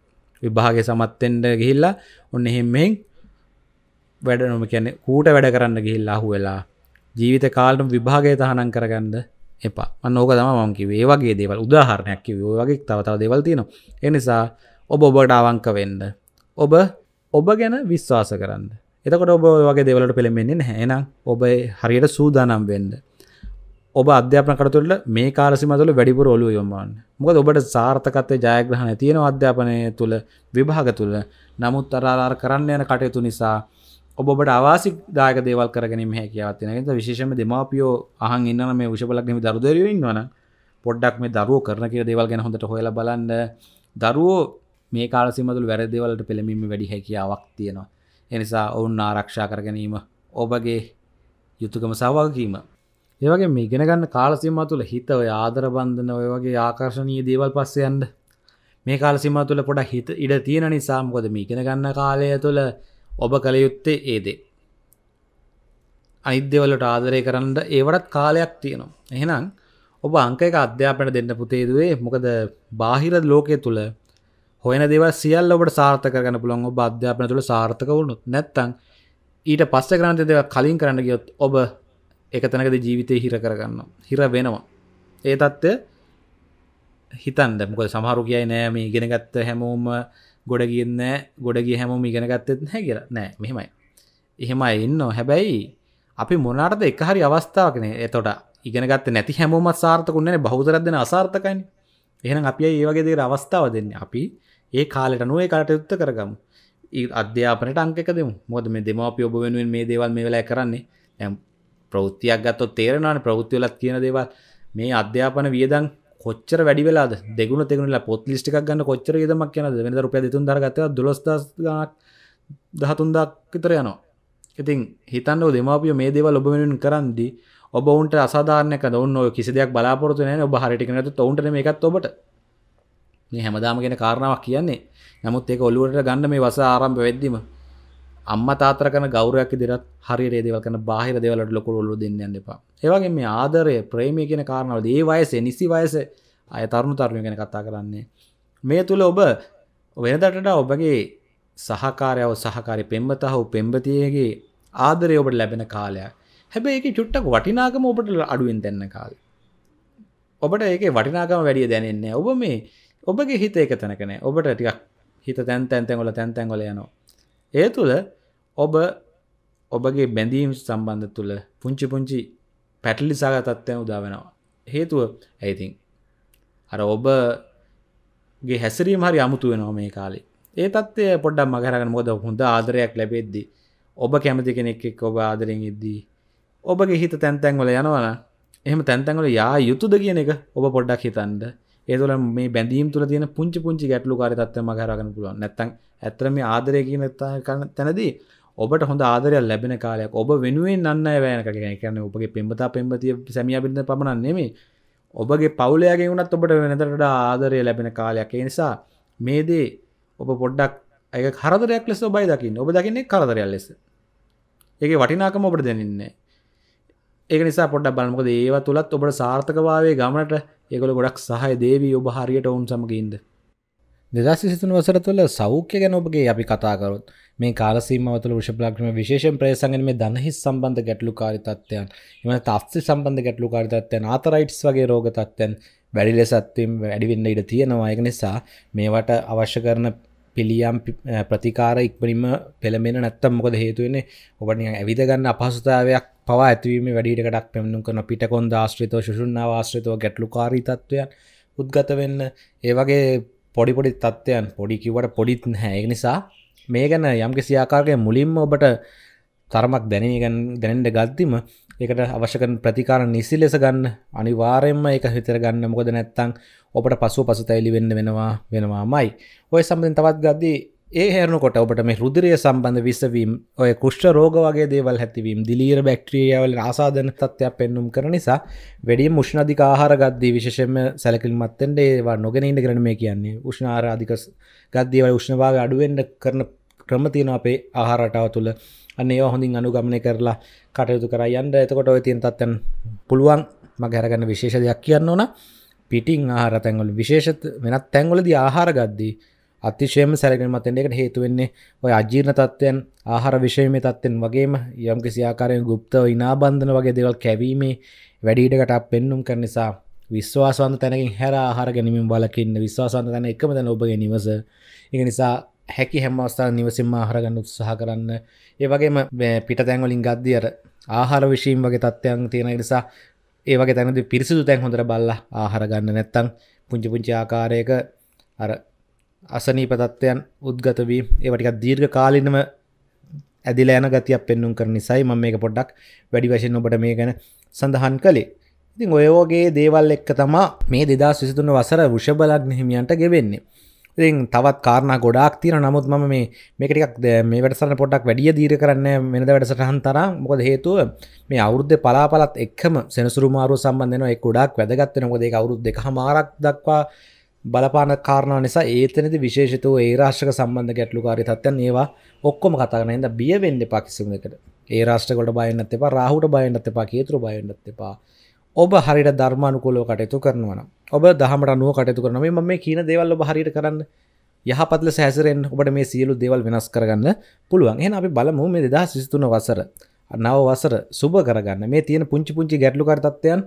විභාගයේ සමත් වෙන්න ගිහිල්ලා ඔන්න එහෙමෙන් වැඩ නොම කියන්නේ කූට වැඩ කරන්න ගිහිල්ලා හුවෙලා ජීවිත කාලටම විභාගය තහනම් කරගන්න එපා අන්නෝක තම මංකි වේවගේ දේවල් උදාහරණයක් වගේ තවතාව දෙවල් තියෙනවා එනිසා ඔබ ඔබට අවංක වෙන්න ඔබ ඔබ ගැන විශ්වාස කරන්න එතකොට ඔබ වගේ දෙවලට පෙළෙමෙන්නේ හැනම් ඔබ හරියට සූදානම් වෙන්න ඔබ අධ්‍යාපන කරතුල මේ කාලසිම තුළ වැඩිපුර ඔලු යොමන්න මොකද ඔබට සාර්ථකත්වය ජයග්‍රහණ තියෙන අධ්‍යාපනය තුළ විභාග තුළ නමුත් අරාර කරන්න යන කටයුතු නිසා ඔබට අවාසි දායක දේවල් කරගෙන හැකිවත්න විශේෂම දෙමාපියෝ අහන් ඉන්න මේ විශපලක්ම දරුදරයෝ ඉන්නවන පොඩ්ඩක් මේ දරුව කරන කිය දේවල් ගැන හොඳට හොල බලන්න දරුවෝ මේ කාලසිමතුළ වැරදිවලට පෙළමිම වැඩි හැකියාවක් තියෙනවා. එනිසා ඔවුන් ආරක්ෂා කරගැනීම ඔබගේ යුතුකම සවගකීම. ඒවගේ මේ ගෙනගන්න කාලසිම තුළ හිත ඔය ආදරබන්ධන ඔය වගේ ආකර්ශණීය දේවල් පස්සයන්ට මේ කාල සිම තුළ පොඩ හිත ඉඩ තියෙන නිසාම්කොද මේගෙන ගන්න කාලය තුළ ඔබ කළ යුත්තේ ඒදේ අනිද්‍යවලට ආදරය කරන්න ඒවටත් කාලයක් තියෙනවා එහෙනම් ඔබ අංක එක අධ්‍යාපනට දෙන්න පුතේදුවේ මොකද බාහිර ලෝකය තුළ හොයන දෙව සියල් ඔබට සාර්ථක කරන පුළන් ඔබ අධ්‍යාපන තුළ සාර්ථක වුණුත් නැත්තං ඊට පස්ස කරන්ත දෙව කලින් කරන්න ගියොත් ඔබ එක තැනකද ජීවිතය හිර කරගන්න හිර වෙනවා ඒ තත්ත්ව හිතන්ද මොකද සමහරු කියයි නෑ මේ ඉගෙනගත්ත හැමෝම ගොඩ කියන්න ගොඩගිය හැමෝම ඉගෙනගත්තෙත් හැ කියලා නෑ මෙහෙමයි එහෙමයි ඉන්න හැබැයි අපි මොනාටද එක හරි අවස්ථාවකනේ එතොට ඉගෙනගත්ත නැති හැමෝමත් සාර්ථකුන්න බහුදරක් දෙන අසාර්ථකයින් එහෙනම් අපි ඒ වගේ දෙර අවස්ථාව දෙන්න අපි ඒ කාලට නුව කාට යුත්ත කරගමු අධ්‍යාපනට අංකක දෙමු මොද මේ දෙමපිය ඔබ වෙනුවෙන් මේ දේවල් මේ වෙලා කරන්නේ ඇම් ප්‍රෞතියක් ගත්තොත් තේරෙනවාන ප්‍රෞතිවලත් කියන දේවල් මේ අධ්‍යාපන වියදන් කොච්චර වැඩි වෙලා දෙගුණ තෙගුණලා පොත් ලිස්ටික් ගන්න කොච්චර දමක් යන වෙනද රුපිය දෙතුන් දරගත දොස්දගක් දහතුන්දක් විතර යනවා ඉතින් හිතන්න දෙමාපිය මේ දේව ඔබ වෙනෙන් කරන්දි ඔබ උන්ට අසාධාරනක ඔන්න ඔය කිසි දෙයක් බලාපොරතු නෑ ඔබ හරිටික නැතු ඔවුන්ට මේකත් ඔබට මේ හැමදාම ගැන කාරණාවක් කියන්නේ නමුත් ඒක ඔලුවට ගන්න මේ වස ආරම්භ වෙද්දිම අම්ම තාතර කන ගෞරයක් දිරත් හරි රේදවල් කන බාහිර දෙවලට ලොකුල්ලු දෙන්න යන්න එපා ඒවගේ මේ ආදරය ප්‍රේමය කියෙන කාරණාව දේ වයස නිසි වයස අය තරුණු තරුණය ගැන කතා කරන්නේ මේ තුළ ඔබ වෙනදටට ඔබගේ සහකාරයාව සහකාරය පෙම්බත හෝ පෙම්බතියගේ ආදරය ඔබට ලැබෙන කාලයක් හැබැ එක චුට්ටක් වටිනාකම ඔබට අඩුවෙන් දෙන්න කාල ඔබට ඒක වටිනාකම වැඩිය දැනෙන්නේ ඔබ මේ ඔබගේ හිත එක තැනකන ඔබට ටිකක් හිත තැන් තැන්තැන්ගොල තැන්තැන්ගොල යනවා ඒ තුළ ඔබ ඔබගේ බැඳීම් සම්බන්ධ තුළ පුංචි පුංචි පැටලිසාග තත්ත්වය උදා වෙනවා. හේතුව ඇයිතින්. අර ඔබගේ හැසිරීම හරි අමුතු වෙනවා මේ කාලේ ඒ තත්ය පොඩ්ඩක් මගරගන්න මොද හොඳ ආදරයක් ලැබෙද්දි ඔබ කැමති කෙනෙක් එක් ඔබ ආදරෙන් ඉද්දී ඔබගේ හිත තැන්තැන්වල යනවන එහම තැන්තැන්වල යා යුතුද කියන එක ඔබ පොඩ්ඩක් හිතන්ද ඒතුල මේ බැඳීම් තුළ තියෙන පුංචි පුංචි ගැටලු කාරතත්ව මගරගන්න පුළුවන් නැත්තන් ඇත්‍රම ආදරය කියන තැනදී ඔබට හොඳ ආදරයක් ලැබෙන කාලයක් ඔබ වෙනුවෙන් අන්න වැෑනක කියන්නේ ඔබගේ පෙම්බතා පෙම්බතිය සැමිය බිඳ පමණන් නෙමේ ඔබගේ පවුලයාගේ වුණත් ඔබට වෙනතරට ආදරය ලැබෙන කාලයක් ඒ නිසා මේ දේ ඔබ පොඩ්ඩක් ඇය කරදරයක් ලෙස ඔබයි දකින්න ඔබ දකින්නේ කරදරයක් ලෙස ඒක වටිනාකම ඔබට දැනන්නේ ඒක නිසා පොඩ්ඩක් බලමුකද ඒවා තුලත් ඔබට සාර්ථකභාවයේ ගමනට ඒගොල්ලෝ ගොඩක් සහාය දේවී ඔබ හරියට වුන් සමග ඉන්න 2023 වසර තුළ සෞඛ්‍ය ගැන ඔබගේ අපි කතා කරොත් මේ කාලසීමාවතුල වෘෂභලග්නම විශේෂයෙන් ප්‍රේසංගෙන මේ ධනහිස් සම්බන්ධ ගැටලුකාරී තත්ත්වයන් එමන තස්ති සම්බන්ධ ගැටලුකාරී තත්ත්වයන් ආතරයිට්ස් වගේ රෝග තත්ත්වයන් වැඩි ලෙසත් වැඩි වෙන්න ඉඩ තියෙනවා ඒක නිසා මේවට අවශ්‍ය කරන පිළියම් ප්‍රතිකාර ඉක්මනින්ම පෙළඹෙන නැත්තම් මොකද හේතුව වෙන්නේ ඔබට නිකන් ඇවිද ගන්න අපහසුතාවයක් පවා ඇතිවීමේ වැඩි ඉඩකඩක් පෙන්නුම් කරන පිටකොන්ද ආශ්‍රිතව ශුෂුණාව ආශ්‍රිතව ගැටලුකාරී තත්ත්වයන් උද්ගත වෙන්න ඒ වගේ පොඩි පොඩි තත්ත්වයන් පොඩි කිව්වට පොඩිත් නැහැ ඒ නිසා මේ ගැන යම් කිසියාකාරගේ මුලින්ම ඔබට තරමක් දැනගන් දැනෙන්ට ගත්තිම එකට අවශ්‍යකන් ප්‍රතිකාර නිසි ලෙස ගන්න අනිවාරයෙන්ම එක හිතර ගන්න මොකද නැත්තං ඔබට පසු පසු තැලි වෙන්න වෙනවා වෙනවා මයි ඔය සම්බඳින් තවත් ගද්දී ඒ හැරනකොට ඔබට මේ රුදරය සම්බන්ධ විසවීම් ඔය කෘෂ්ට රෝග වගේ දේවල් හැතිවීම් දිලීර බැක්ට්‍රියවල ආසාධන තත්ත්වයක් පෙන්නුම් කර නිසා වැඩිය මුෂ්ණධික ආහාර ගද්දී විශෂම සැලකිල්මත්තෙන්ට ඒවා නොගෙන ඉන්න කරන මේ කියන්නේ උෂ්නාරාධික ගද්දීවල උෂ්ණභාව අඩුවෙන්ට කරන ක්‍රම තියෙන අපේ ආහාරටාව තුළ අන්න ඒ හොඳින් අනුගමනය කරලා කටයුතු කර යන්න එතකොට ඔය තියෙන තත්ත්වයන් පුළුවන් මග හැරගන්න විශේෂ දෙයක් කියන්න ඕන පිටින් ආහාර තැන්වල විශේෂ වෙනත් තැන්වලදී ආහාර ගද්දී අතිශයම සැලගෙන මතෙන් එකට හේතු වෙන්නේ ඔය අජීර්ණ තත්ත්වයන් ආහාර විශේෂමේ තත්ත්වෙන් වගේම යම්කිසි ආකාරයෙන් গুপ্ত ඉනාබන්ධන වගේ දේවල් කැවීමේ වැඩි ඉඩකට පෙන්눔 කරන නිසා විශ්වාසවන්ත තැනකින් හැර ආහාර ගැනීමෙන් වලකින්න විශ්වාසවන්ත තැන එකම තැන ඔබගේ නිවස. ඒක නිසා හැකි හැම අවස්ථාව නිවසිම ආහරගන්න උත්සාහ කරන්න ඒ වගේම පිටතැන්වලින් ගද්දියට ආහාර විශීම් වගේ තත්ත්වයන් තියෙන නිසා ඒවගේ තැනද පිරිසිදු තැන් හොඳර බල්ල ආහරගන්න නැත්තං පුංචි පුංචි ආකාරයක අර අසනීපතත්වයන් උද්ගත වී ඒවටිකත් දීර්ඝ කාලිනම ඇදිල යන ගතියක් පෙන්නුම් කර නිසයි ම මේක පොඩ්ඩක් වැඩි වශයෙන් ඔබට මේ ගැන සඳහන් කළේ ඉතින් ඔයෝගේ දේවල් එක්ක තමා මේ දෙදා සිසිතුන වසර විෂබලක් නහිමියන්ට ගෙවෙන්නේ ඉතින් තවත් කාරණ ගොඩක් තියෙන නමුත් මම මේ මේකටිකක් මේ වැඩසරන පොටක් වැඩිය දීර කරන්න මෙනද වැඩසටහන් තරම් මොකද හේතුව මේ අවුද්ධ පලාපලත් එක්කම සෙනසුරුමාරු සම්බන්ධන එක් ගොඩක් වැදගත්වෙන ොදේ අවුරුද් දෙක මාරක් දක්වා බලපාන කාරණ නිසා ඒතනති විශේෂතු ඒ රාශ්ක සම්බන්ධ ගැටලුකාරි තත්යන් ඒවා ඔක්කොම කතාගනයිද බියවෙන්න පකිසිම එකට ඒ රාෂ්ටකොට බයන්නත් එපා රහුට බයන්නත් එපා කියතුරු බයන්නත් එපා ඔබ හරිට ධර්මානුකොලෝ කටයුතු කරනවන ඔබ දහමට අනුව කටයුතු කරන මේ මේ කියන දේවල් හරිට කරන්න යහපත්ල සෑසරෙන් ඔබට මේ සියලු දේවල් වෙනස් කරගන්න පුළුවන් එහෙනම් අපි බලමු මේ දෙදා සිස්තුන වසර නව වසර සුබ කරගන්න මේ තියෙන පුංචි පුංචි ගැටලුකර තත්ත්වයන්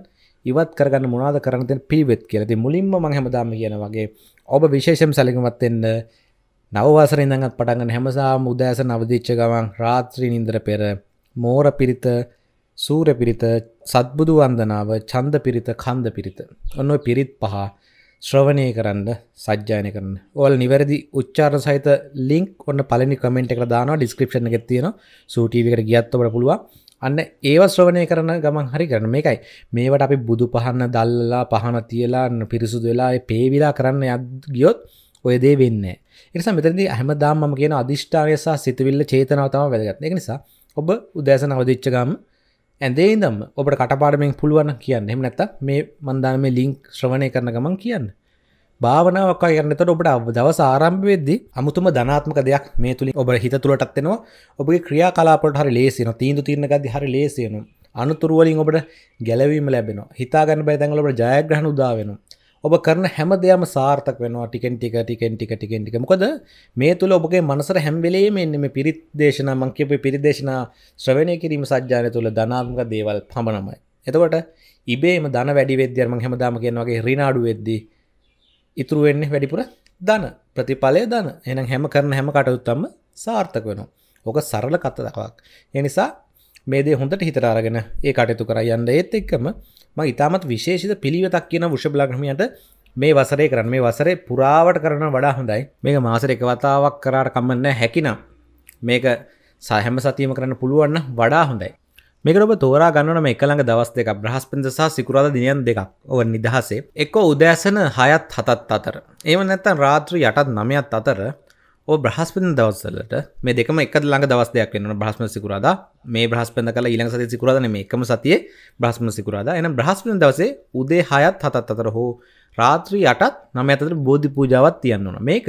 ඉවත් කරගන්න මොනාද කරන්න තියෙන පිළිවෙත් කියලා. ඉතින් මුලින්ම මම හැමදාම කියන වගේ ඔබ විශේෂයෙන් සැලකිලිමත් වෙන්න නව වසරේ ඉඳන්වත් පටන් ගන්න හැමසාම උදෑසන අවදිච්ච ගමන් රාත්‍රී නිින්දර පෙර මෝර පිරිත සූර පිරිත සත්බුදු වන්දනාව චන්ද පිරිත කන්ද පිරිත ඔන්න පිරිත් පහ ශ්‍රවණය කරන්න සජ්ජායන කරන්න ඕල් නිවැරදි උච්චාර සහිත ලින්ක් ඔන්න පලනි කමෙන්ට් එක දානවා ඩිස්ක්‍රපෂණ එකක් තියෙන සූටීවකට ගියත්තවට පුළුවන් අන්න ඒව ශ්‍රවණය කරන ගමන් හරි කරන මේකයි මේවට අපි බුදු පහන්න දල්ලා පහන තියලා පිරිසුදු වෙලා පේවිලා කරන්න යත් ගියොත් ඔයදේ වෙන්න එනිසා මෙතනදී හැමදාම මම කියන අධිෂ්ඨානය සහ සිතවිල්ල චේතනාව තමයි වැදගත් ඒක නිසා ඔබ උදෑසන අවදිච්ච ගමන් ඇදේ දම් ඔබට කටපාඩමෙන් පුළුවන් කියන්න එම නැත මේ මන්දාන මේ ලිංක් ශ්‍රවණය කරන ගමන් කියන්න භාවනාවක් කරනතට ඔබට අබ දවස ආරම්භවෙද්දි අමුතුම ධනාත්මක දෙයක් මේ තුළින් ඔබ හිත තුළටත්වෙනවා ඔබගේ ක්‍රියා කලාපට හරි ලේසින තීන්දු තිරණගද හරි ලේසියනු අනුතුරුවලින් ඔබට ගැලවීම ලැබෙන හිතාගන්න බැතැඟලට ජයග්‍රහණු දාවෙනවා ඔබ කරන හැම දෙයම සාර්ථක වෙනවා ටිකෙන් ටික ටිකෙන් ටික ටිකෙන් ටික මොකද මේ තුල ඔබගේ මනසට හැම වෙලේම එන්නේ මේ පිරිත් දේශනා මං කියපු පිරිත් දේශනා ශ්‍රවණය කිරීම සජ්ජායන තුල ධනාත්මක දේවල් පමණමයි. එතකොට ඉබේම ධන වැඩි වෙද්දී මං හැමදාම කියන වගේ ඍණාඩු වෙද්දී ඉතුරු වෙන්නේ වැඩිපුර ධන ප්‍රතිඵලය ධන. එහෙනම් හැම කරන හැම කටයුත්තම සාර්ථක වෙනවා. ඕක සරල කතාවක්. ඒ නිසා මේ දේ හොඳට හිතට අරගෙන ඒ කටයුතු කරා යන්න ඒත් එක්කම ම ඉතාමත් විශේෂිත පිළිවෙතක් කියන වෘෂභලග්‍රමියන්ට මේ වසරේ කරන්න මේ වසරේ පුරාවට කරන වඩා හොඳයි මේක මාසර එක වතාවක් කරාට කම්මන්න හැකිනම් මේක සහම සතියම කරන්න පුළුවන්න වඩා හොඳයි මේකරබ තෝරා ගන්නන එකළඟ දවස් දෙක බ්‍රහස්පන්ද සහ සිකුරාද දිනියන් දෙකක් ඔව නිදහසේ එක්ක උදෑසන හයත් හතත් අතර ඒම නැත්තන් රාත්‍රී යටත් නමයත් අතර ඕ බ්‍රහස්පතින දවස්සලට මේ දෙකම එක ළඟ දවස් දෙයක් වෙන බ්‍රහස්ම සිකුරාද මේ බ්‍රහස්පද කල ඊළඟ සති සිකුරාදන මේ එකම සතියේ බ්‍රහස්ම සිකුරාද එන බ්‍රහස්පතින දවසේ උදේ හයත් හතත් අතර හෝ රාත්‍රී අටත් නම ඇතට බෝධි පූජාවත් තියන්න ඕන මේක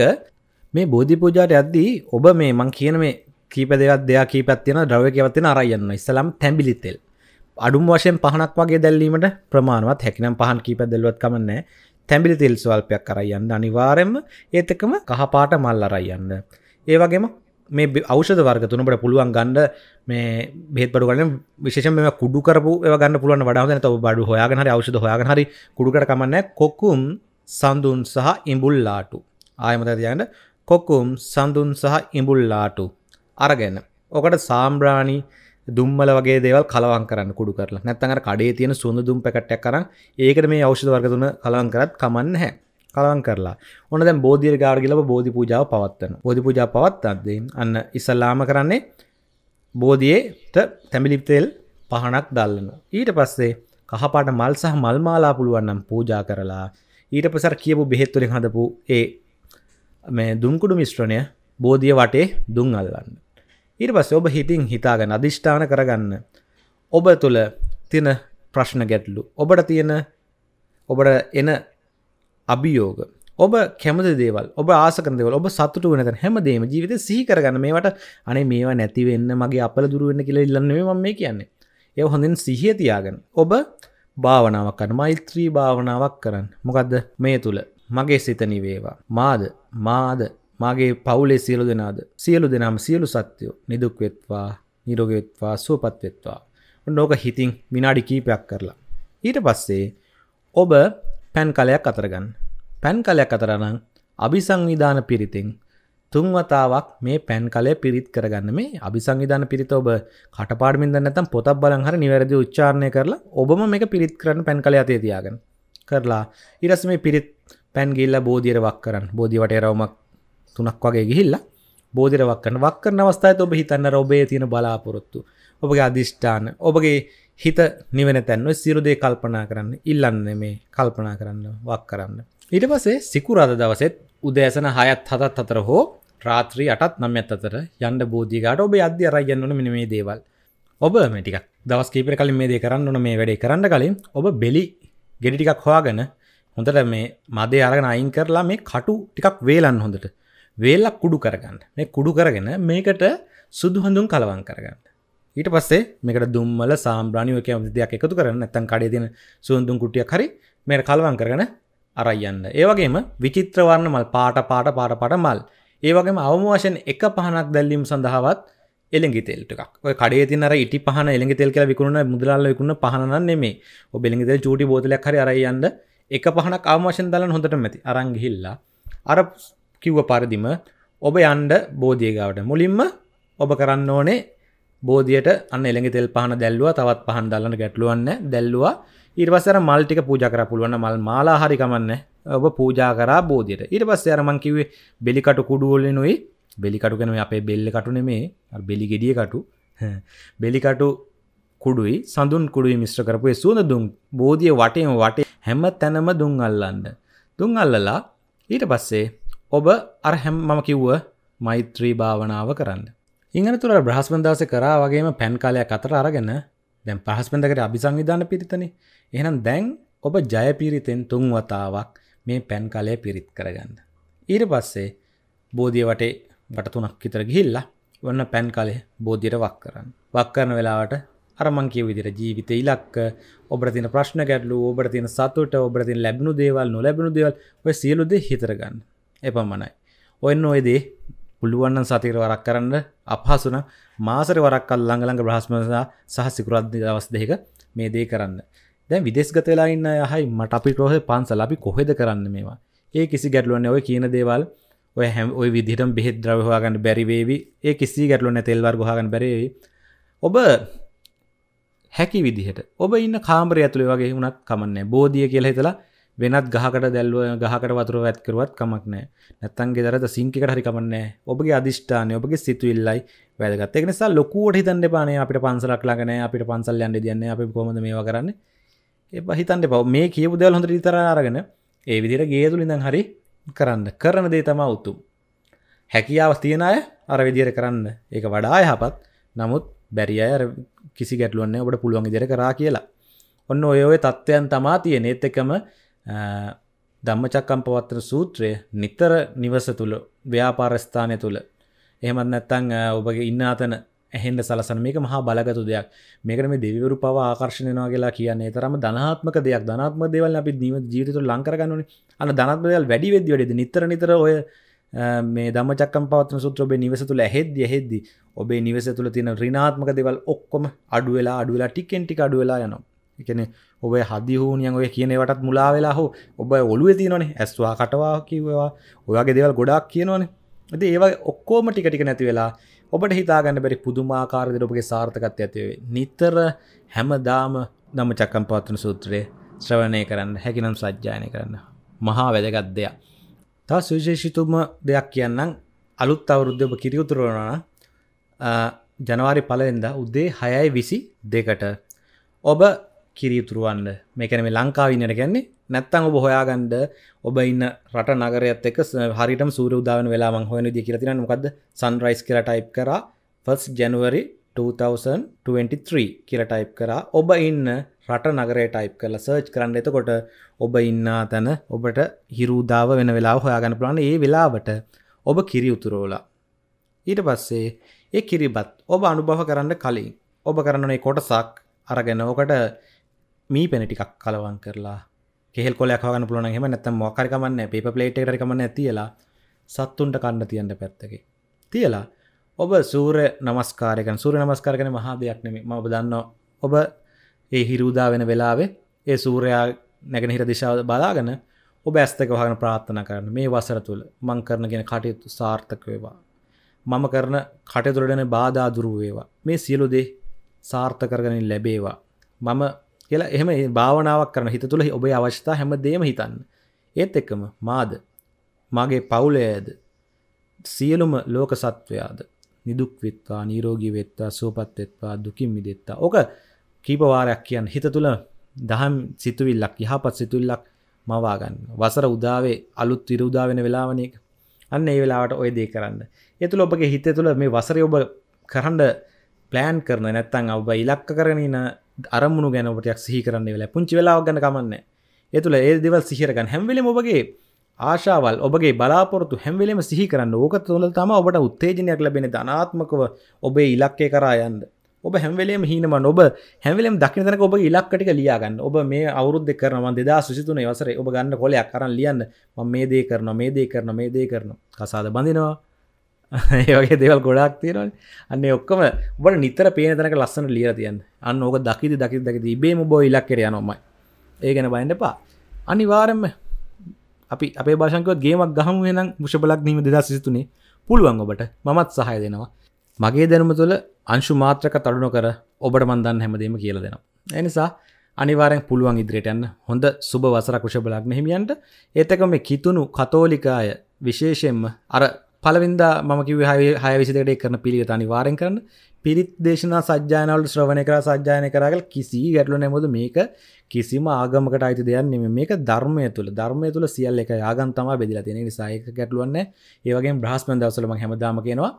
මේ බෝධි පූජාට ඇද්දී ඔබ මේ මං කියන මේ කීප දෙකක් දෙයක් කීපත් තියෙන ද්‍රව්‍යකවත්තින අරයන්න ඉස්සලම් තැම්බිලිත්තෙල් අඩුම් වශයෙන් පහනක් වගේ දැල්ලීමට ප්‍රමාණවත් හැකිනම් පහන් කීප දෙල්ලුවත් කමන්නේ තැඹිලි තෙල් ස්වල්පයක් අරයි යන්න අනිවාර්යෙන්ම ඒත් එක්කම කහපාට මල් අරයි යන්න. ඒ වගේම මේ අවෂධ වර්ග තුනට පුළුවන් ගන්ඩ මේ බෙත් පඩුගන විශෂ මේ කුඩු කරපු ගන්න පුළුවන් වඩාගෙන තව බඩු හොයාගෙන හරි අවෂධ හොයාගෙන හරි කුඩුකට කමන්න කොක්කුම් සඳුන් සහ ඉඹුල්ලාටු ආයමත තියන්න කොක්කුම් සඳුන් සහ ඉඹුල්ලාටු අරගන්න ඕකට සාම්බ්‍රාණී දුම්මල වගේ දේවල් කලවන් කරන්න කුඩු කරලා නැත්තඟට කඩේ තියෙන සුඳ දුම් පැකට්ටක් කරන්න ඒකට මේ අවෂධ වර්ගතුන කලවන් කරත් කමන්න හැ කලවන් කරලා ඕන දැ බෝධිර ගාර්ගිලබ බෝධි පූජාව පවත්වන බෝධි පූජා පවත්තත්දේ අන්න ඉසල්ලාම කරන්නේ බෝධියේට තැමිලිප්තෙල් පහනක් දල්ලන ඊට පස්සේ කහපාට මල් සහ මල්මාලා පුළුවන්නම් පූජා කරලා ඊට පසර කියපු බෙහෙත්තුරින් හඳපු ඒ මේ දුම්කුඩු මිශ්‍රණය බෝධිය වටේ දුන් අල්ලන්න ඉරිපස් ඔබ හිතින් හිතාගෙන අධිෂ්ඨාන කරගන්න ඔබ තුළ තින ප්‍රශ්න ගැටලු ඔබට තියෙන ඔබට එන අභියෝග ඔබ කැමති දේවල් ඔබ ආසකදවල ඔබ සතුට වනත හැමදේම ජීවිත සහිකරගන්න මේට අනේ මේවා නැතිවෙන්න මගේ අපල දුරුවන්න කියලා ඉල්ලන්නේ ම මේ කියන්නේ ඒ හොඳින් සිහිය තියාගෙන ඔබ භාවනාවක් කන මෛත්‍රී භාවනාවක් කරන්න මොකක්ද මේ තුළ මගේ සිතනිවේවා මාද මාද මාගේ පවුලේ සියලු දෙනාද සියලු දෙනාම සියලු සත්‍යයෝ නිදුක් වෙත්වා නිරෝගවෙත්වා සුවපත් වෙත්වා ඔන්නෝක හිතින් විනාඩි කීපයක් කරලා ඊට පස්සේ ඔබ පැන් කලයක් අතරගන්න පැන් කලයක් අතරනම් අභිසංවිධාන පිරිතින් තුන්වතාවක් මේ පැන් කලය පිරිත් කරගන්න මේ අභිසංවිධාන පිරිත ඔබ කටපාඩමින්ද නැතම් පොතක් බලන් හරි නිවැරදි උච්චාරණය කරලා ඔබම මේක පිරිත් කරන්න පැන් කලය අතේ තියාගෙන කරලා ඊට පස්සේ මේ පිරිත් පැන් ගිල්ලා බෝධියට වක් කරන්න බෝධිය වටේ රවුමක් තුනක් වගේ ගිහිල්ලා බෝධිරවක් කන වක්කරන අවස්ථායි ඔබ හිතන්න ඔබේ තියෙන බලාපොරොත්තු ඔබගේ අධිෂ්ඨාන ඔබගේ හිත නිවෙන තැන්ව සිරුදේ කල්පනා කරන්න ඉල්ලන්න මේ කල්පනා කරන්න වක් කරන්න. ඊට පසේ සිකුරාද දවසෙත් උදෑසන හයත් හතත් අතර හෝ රාත්‍රී අටත් නම්යත් අතර යන්න බෝධිගාට ඔබ අධ්‍ය අරයන්නන මින මේ දේවල් ඔබ මටික් දවස් කීපර කලින් මේ දේ කරන්න ඕන මේ වැඩේ කරන්න කලින් ඔබ බෙලි ගෙඩි ටිකක් හොයාගෙන හොඳට මේ මදේ අරගෙන අයින් කරලා මේ කටු ටිකක් වේලන් හොඳට වේලක් කුඩු කරගන්න මේ කුඩු කරගෙන මේකට සුදු හඳුන් කලවන් කරගන්න ඊට පස්සේ මේකට දුම්මල සාම්්‍රාණිය එක දෙයක් එකතු කරන්න ඇත්තන් කඩේ දෙන සුවඳුන් කුටිය හරි මේට කලවන් කරගෙන අරයියන්න ඒවගේම විචිත්‍රවරණ මල් පාට පාට පාට පට මල් ඒවගේම අවම වශයෙන් එක පහනක් දැල්ලීම සඳහාවත් එළෙගි තෙල්ටක් කඩේ තිනර ඉටි පහන එළෙි තෙල් කියලා විකුණ මුදලාල විකුණ පහනන්නේ ඔබෙළිගිතෙල් චූටි බෝතලයක් හරි අරයියන්න එක පහනක් අවමශෙන් දලන් හොඳට මැති අරංගිහිල්ලා අර කිව්ව පරිදිම ඔබ යන්ඩ බෝධියගාවට මුලින්ම ඔබ කරන්න ඕනේ බෝධියට අන්න එළඟ තෙල් පහන දැල්ලුව තවත් පහන් දල්ලන ගැටලුවන්න දැල්ලවා ඉර්වසර මල්ටික පූජ කර පුළුවන්න මල් මාලා හරිකමන්න ඔබ පූජා කරා බෝධියට ඉට පස්ස අරමං කිවේ බෙලිකටු කුඩුවලනුයි බෙලිකටුගෙන අපේ බෙල්ල කටුනේ මේ බෙලි ගෙඩිය කටු බෙලිකටු කුඩුයි සඳුන් කුඩුයි මිශ්‍ර කරපු සුවඳ දුම් බෝධිය වටේම වටේ හැම තැනම දුන් අල්ලන්න. දුන් අල්ලලා ඊට පස්සේ ඔබ අරහැම් මම කිව්ව මෛත්‍රී භාවනාව කරන්න. ඉංගන තුර බ්‍රහස්පන්දාස කරා වගේම පැන් කාලයක් අතර අරගෙන දැන් පහස්පඳකට අභි සංවිධාන පිරිතන එහනම් දැන් ඔබ ජයපිරිතෙන් තුන් වතාවක් මේ පැන් කාලය පිරිත් කරගන්න. ඊට පස්සේ බෝධිය වටේ වටතුනක් විතර ගිහිල්ලා වන්න පැන් කාලේ බෝධියට වක් කරන්න. වක් කරන වෙලාවට අරමං කියව විදිර ජීවිත ඉලක්ක ඔබට තින ප්‍රශ්න ගැටලු ඔබට තින සතුට ඔබට තින් ලැබුණු දේවල් නොලැබුණු දේවල් ඔය සියලුදේ හිතරගන්න එපමණයි ඔන්න ඔයදේ පුළුවන්න සතිර වරක් කරන්න අපහසුන මාසර වරක් අල්ලංගලඟ බ්‍රහස්මසා සහසිකරත් දවස් දෙක මේ දේ කරන්න දැ විදෙස්ගත වෙලා ඉන්න යහයි මට අපි ප්‍රෝහ පන්සල අපි කොහෙද කරන්න මේවා ඒ කිසි ගැටලුවන්න ඔය කියන දේවල් ඔය හැම ඔය විදිහටම බෙහෙත් ද්‍රවහගන්න බැරිවේවි ඒ කිසි ගැටලුවන තෙල්වර් ගහගන්න බැරේවි ඔබ හැකි විදිහට ඔබ ඉන්න කාමර ඇතුළේ වගේ වුණත් කමන්නේ බෝධිය කියලා හිතලා වෙනත් ගහකට දැල්ව ගහකට වතුර ඇත්කරුවත් කමක් නෑ නැත්තන් ගෙදරද සිංකිකට හරිකමන්නේ ඔබගේ අධිෂ්ඨානය ඔබගේ සිතුවිල්ලයි වැදගත් එක නිසා ලොකුවට හිතන්න පානේ අපිට පන්සලක් ළඟන අපිට පන්සල් යන්න දයන්නේ අපි කොමද මේ කරන්න එබ හිතන්න පව මේ කියපු දෙවල් හොඳ ඉතර අරගෙන ඒ විදිර ගේතුලිඳන් හරි කරන්න කරන දේ තමා උත්තුම් හැකියාව තියෙන අය අර විදිර කරන්න ඒක වඩා යහපත් නමුත් බැරි අය කිසි ගැටලුවන්නේ ඔබට පුළුවන් ඉදිර කරා කියලා ඔන්න ඔය ඔය තත්ත්වයන් තමා තියෙනෙත් එකම ධම්මචක්කම් පවත්තන සූත්‍රය නිතර නිවස තුළ ව්‍යාපාරස්ථානය තුළ එහමත් නැත්තං ඔබගේ ඉන්න අතන ඇහෙන්ට සලසන මේක මහා බලගතු දෙයක් මේකන මේ දෙවිවරු පව ආකර්ශණයවා කියලා කියන්නේ තරම ධනාත්මක දෙයක් ධනාත්ම දෙවල් අපි දීම ජීවිතු ලංකරගන්නන අන ධනත්ම දෙවල් වැඩි වෙද වැඩ නිතර නිතර ඔය මේ දමචක්කම් පවත්න සුත්‍ර ඔබේ නිවස තුළ ඇහෙද්ද හෙද්දි ඔබේ නිවස තුළ තින රිනාත්මක දෙවල් ඔක්කොම අඩුවෙලා අඩුවෙලා ටිකෙන්ටි අඩුවෙලා යනවා එකන ඔබ හදිහූනියන් ඔය කියනවටත් මුලා වෙලා හෝ ඔබ ඔලුව තියනනේ ඇස්වා කටවා කිවවා ඔයාගේ දෙවල් ගොඩක් කියනවනේ ඇති ඒවා ඔක්කෝම ටිකටික නැති වෙලා ඔබට හිතාගන්න බැරි පුදුමාකාරදර ඔබගේ සාර්ථකත්ය ඇතිවේ නිතර හැමදාම නම චක්කම් පාත්න සූත්‍රයේ ශ්‍රවණය කරන්න හැකිනම් සජ්ජායනය කරන්න මහා වැදගත් දෙයක් තා සුවිශේෂිතුම දෙයක් කියන්නම් අලුත් අවුරුද්ධ ඔබ කිරියුතුරවන ජනවාරි පලවෙද උදේ හයයි විසි දෙකට ඔබ කිරීතුරුවන්න මේකන මේ ලංකාවින්නට ගැන්නේ නැත්තං ඔබ හොයාගන්ඩ ඔබ ඉන්න රට නගරයත් එක් හරිට සූර උදාවන වෙලාම හොයන දි කියරතින මොකද සන්රයිස් කර ටයිප් කර ෆස් ජැනුවරි 2023 කියර ටයිප් කරා ඔබ ඉන්න රට නගරේ ටයිප් කල සර්ච් කරන්න එතකොට ඔබ ඉන්නා තැන ඔබට හිරුදාව වෙන වෙලා හොයාගන්න පුළන්න ඒ වෙලාවට ඔබ කිරි උතුරෝලා ඊට පස්සේ ඒ කිරිබත් ඔබ අනුභව කරන්න කලින් ඔබ කරන්නේ කොටසක් අරගෙන ඕකට මී පෙන ටිකක් කලවන් කරලා කෙල් කොලයක්කාගන්න පුළන හෙම නැත මොකරිකමන්න පේප ප්ලේට්ට කමන්න තියලා සත්තුන්ට කන්න තියන්න පැත්තකි තියලා ඔබ සූර නමස්කාරයකන් සූර නමස්කාරකන මහා දෙයක් නෙම ම ඔබ දන්න ඔබ ඒ හිරුදා වෙන වෙලාවේ ඒ සූරයා නැගෙනහිර දිශාව බලාගෙන ඔබ ඇස්තක වහන ප්‍රාත්ථන කරන මේ වසර තුළ මං කරනගෙන කටයුතු සාර්ථක වේවා මම කරන කටතුරටන බාධාදුරුවේවා මේ සියලු දේ සාර්ථකරගනින් ලැබේවා මම කියලා එහෙම භාවනාවක් කරන හිත තුළ ඔබේ අවශ්‍යතා හැමදේම හිතන්න. ඒත් එක්කම මාද මගේ පවුලයද සියලුම ලෝක සත්වයාද නිදුක් විත්වා නීරෝගී වෙත්වා සුවපත් වෙත්වා දුකින් මිදෙත්වා. ඕක කීප වාරයක් කියන්න හිත තුළ දහම් සිතුවිල්ලක් යහපත් සිතුවිල්ලක් මවා ගන්න. වසර උදාවේ අලුත් ඉර උදා වෙන වෙලාවන එක. අන්න ඒ වෙලාවට ඔය දේ කරන්න. ඒ තුළ ඔබගේ හිතේ තුළ මේ වසරේ ඔබ කරන්න ප්ලෑන් කරන නැත්තන් ඔබ ඉලක්ක කරනන අරමුණ ගැනටයක් සිහි කරන්න වෙලා පුංචි වෙලා ගන්න කමන්න එතුළ ඒ දෙවල් සිහිරගන්න හැම්වලම ඔබගේ ආශාවල් ඔබගේ බලාපොරතු හැම්වලම සිහි කරන්න ඕක තුළ තම ඔබට උත්තේජනයක් ලැබෙන ධනාත්මකව ඔබේ ඉලක්කය කරායන්න ඔබ හැම්වලේම හීනමන් ඔබ හැමලම් දකිනතනක ඔබ ඉලක්කටික ලියාගන්න ඔබ මේ අවුද්ධ කරනම දෙදා සිතුන වසර ඔබ ගන්න කොලයක් කරන්න ලියන්න මේ දේ කරන මේ දේ කරන මේ දේ කරන කසාද බඳනවා ඒගේ දෙවල් ගොඩක් තියෙනවන අන්න ඔක්කම බට නිතර පේන තැනක ලස්සන ලිය තියන් අන්න ඕක දකිති දකි දකිති ඉබේම බෝ ඉලක් කරය නොමයි ඒ ගැන බයින්න පා අනිවාරෙන්ම අපි අපේ භාෂංකව ගේමක් ගහම වෙනම් මුෂබලක් නීම දෙදා සිතුනේ පුළුවන් ඔබට මමත් සහය දෙනවා මගේ දැනුම තුළ අංශු මාත්‍රක තඩුණු කර ඔබට මන්දන්න හැමදීම කියල දෙනවා එනිසා අනිවාරෙන් පුළුවන් ඉදිරියට යන්න හොඳ සුබ වසර කුෂබලක් මෙහිමියන්ට ඒතක මේ කිතුුණු කතෝලිකාය විශේෂයෙන්ම අර පලවිද ම කිව හය හයවිසිතට කරන පිළිගත අනිවාරෙන් කරන්න පිරිත් දේශනා සජ්‍යානවල ශ්‍රවණය කර සජ්‍යානය කරගල කිසි ගැටලු නැමුද මේක කිසිම ආගමකට අයිති දෙයක් නෙමෙයි මේක ධර්මය තුළ ධර්මය තුළ සියල්ල එක ආගම් තමයි බෙදලා තියෙන නිසා ඒක ගැටලුවන්නේ ඒ වගේම බ්‍රහස්පතින්දා දවස්වල මම හැමදාම කියනවා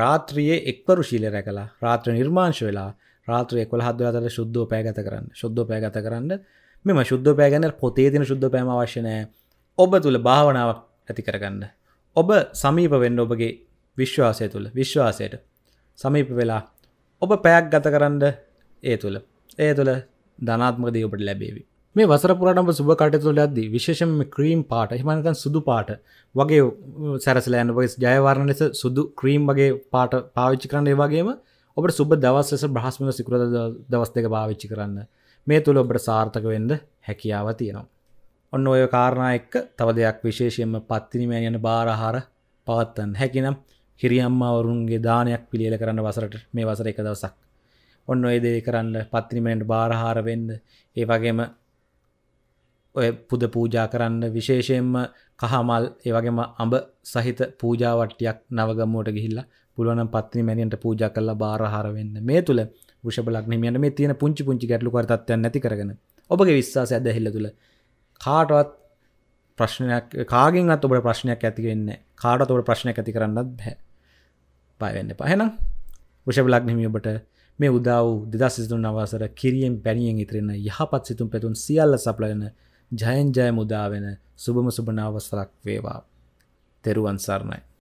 රාත්‍රියේ එක්වරු ශීලය රැකලා රාත්‍රියේ නිර්මාංශ වෙලා රාත්‍රියේ 11 12 අතර සුද්ධෝ පෑ ගත කරන්න සුද්ධෝ පෑ ගත කරන්න මෙම සුද්ධෝ පෑ ගැන පොතේ තියෙන සුද්ධෝ පෑම අවශ්‍ය නැහැ ඔබ තුල භාවනාවක් ඇති කරගන්න ඔබ සමීප වෙන්න ඔබගේ විශ්වාසය තුළ විශ්වාසයට සමීප වෙලා ඔබ පැයක් ගත කරන්න ඒ තුළ ඒ තුළ ධනාත්මකදී ඔබට ලැබේවි මේ වසරපුරටම සුබ කටතුළ අද්දි විශේෂම ක්‍රීම් පාට හිමනකන් සුදු පාට වගේ සැරසලෑන් වගේ ජයවාරණ ලෙස සුදු ක්‍රීම් වගේ පාට පාවිච්චි කරන්න ඒවාගේම ඔබට සුබ දවස් ලෙස බ්‍රහස්මික සිකර දවස් දෙක පාවිච්චි කරන්න මේ තුළ ඔබට සාර්ථක වෙන්ද හැකියාව තියෙනවා ඔන්න ඔය කාරණා එක්ක තව දෙයක් විශේෂයෙන්ම පත්තිනිමෑ යන බාරහාර පවත්තන් හැකිනම් හිරියම්මාවරුන්ගේ දානයක් පිළියල කරන්න වසරට මේ වසර එක දවසක් ඔන්න ඔය දේ කරන්න පත්තිනිමයට බාරහාර වෙන්න ඒ වගේම ඔය පුද පූජා කරන්න විශේෂයෙන්ම කහමල් ඒවගේම අඹ සහිත පූජාවට්ටියක් නවගමුවට ගිහිල්ලා පුළුවනම් පත්තිනි මැනියන්ට පූජා කරලා බාරහාර වෙන්න මේ තුළ වෘෂභ ලග්න හිමියන්ට මේ තියෙන පුංචි පුංචි ගැටලු කර තත්ත්වයන් නැති කරගෙන ඔබගේ විශ්වාසය ඇදහිල්ල තුළ කාටවත් ප්‍රශ්නයක් කාගෙන්ත් ඔබට ප්‍රශ්නයක් ඇතිවෙන්න කාට තොට ප්‍රශ්නයක් ඇති කරන්නත් බැ පයවෙන්න පහෙනම් විෂභ ලක්නමියඔබට මේ උදව් දෙදස් සිදුන් අවසර කිරියෙන් පැනියෙන් ඉතරෙන යහපත් සිතුම් පැතුන් සියල්ල සපලන ජයන්ජය මුදාවෙන සුබම සුභනාවසරක් වේවා තෙරුවන් සරණයි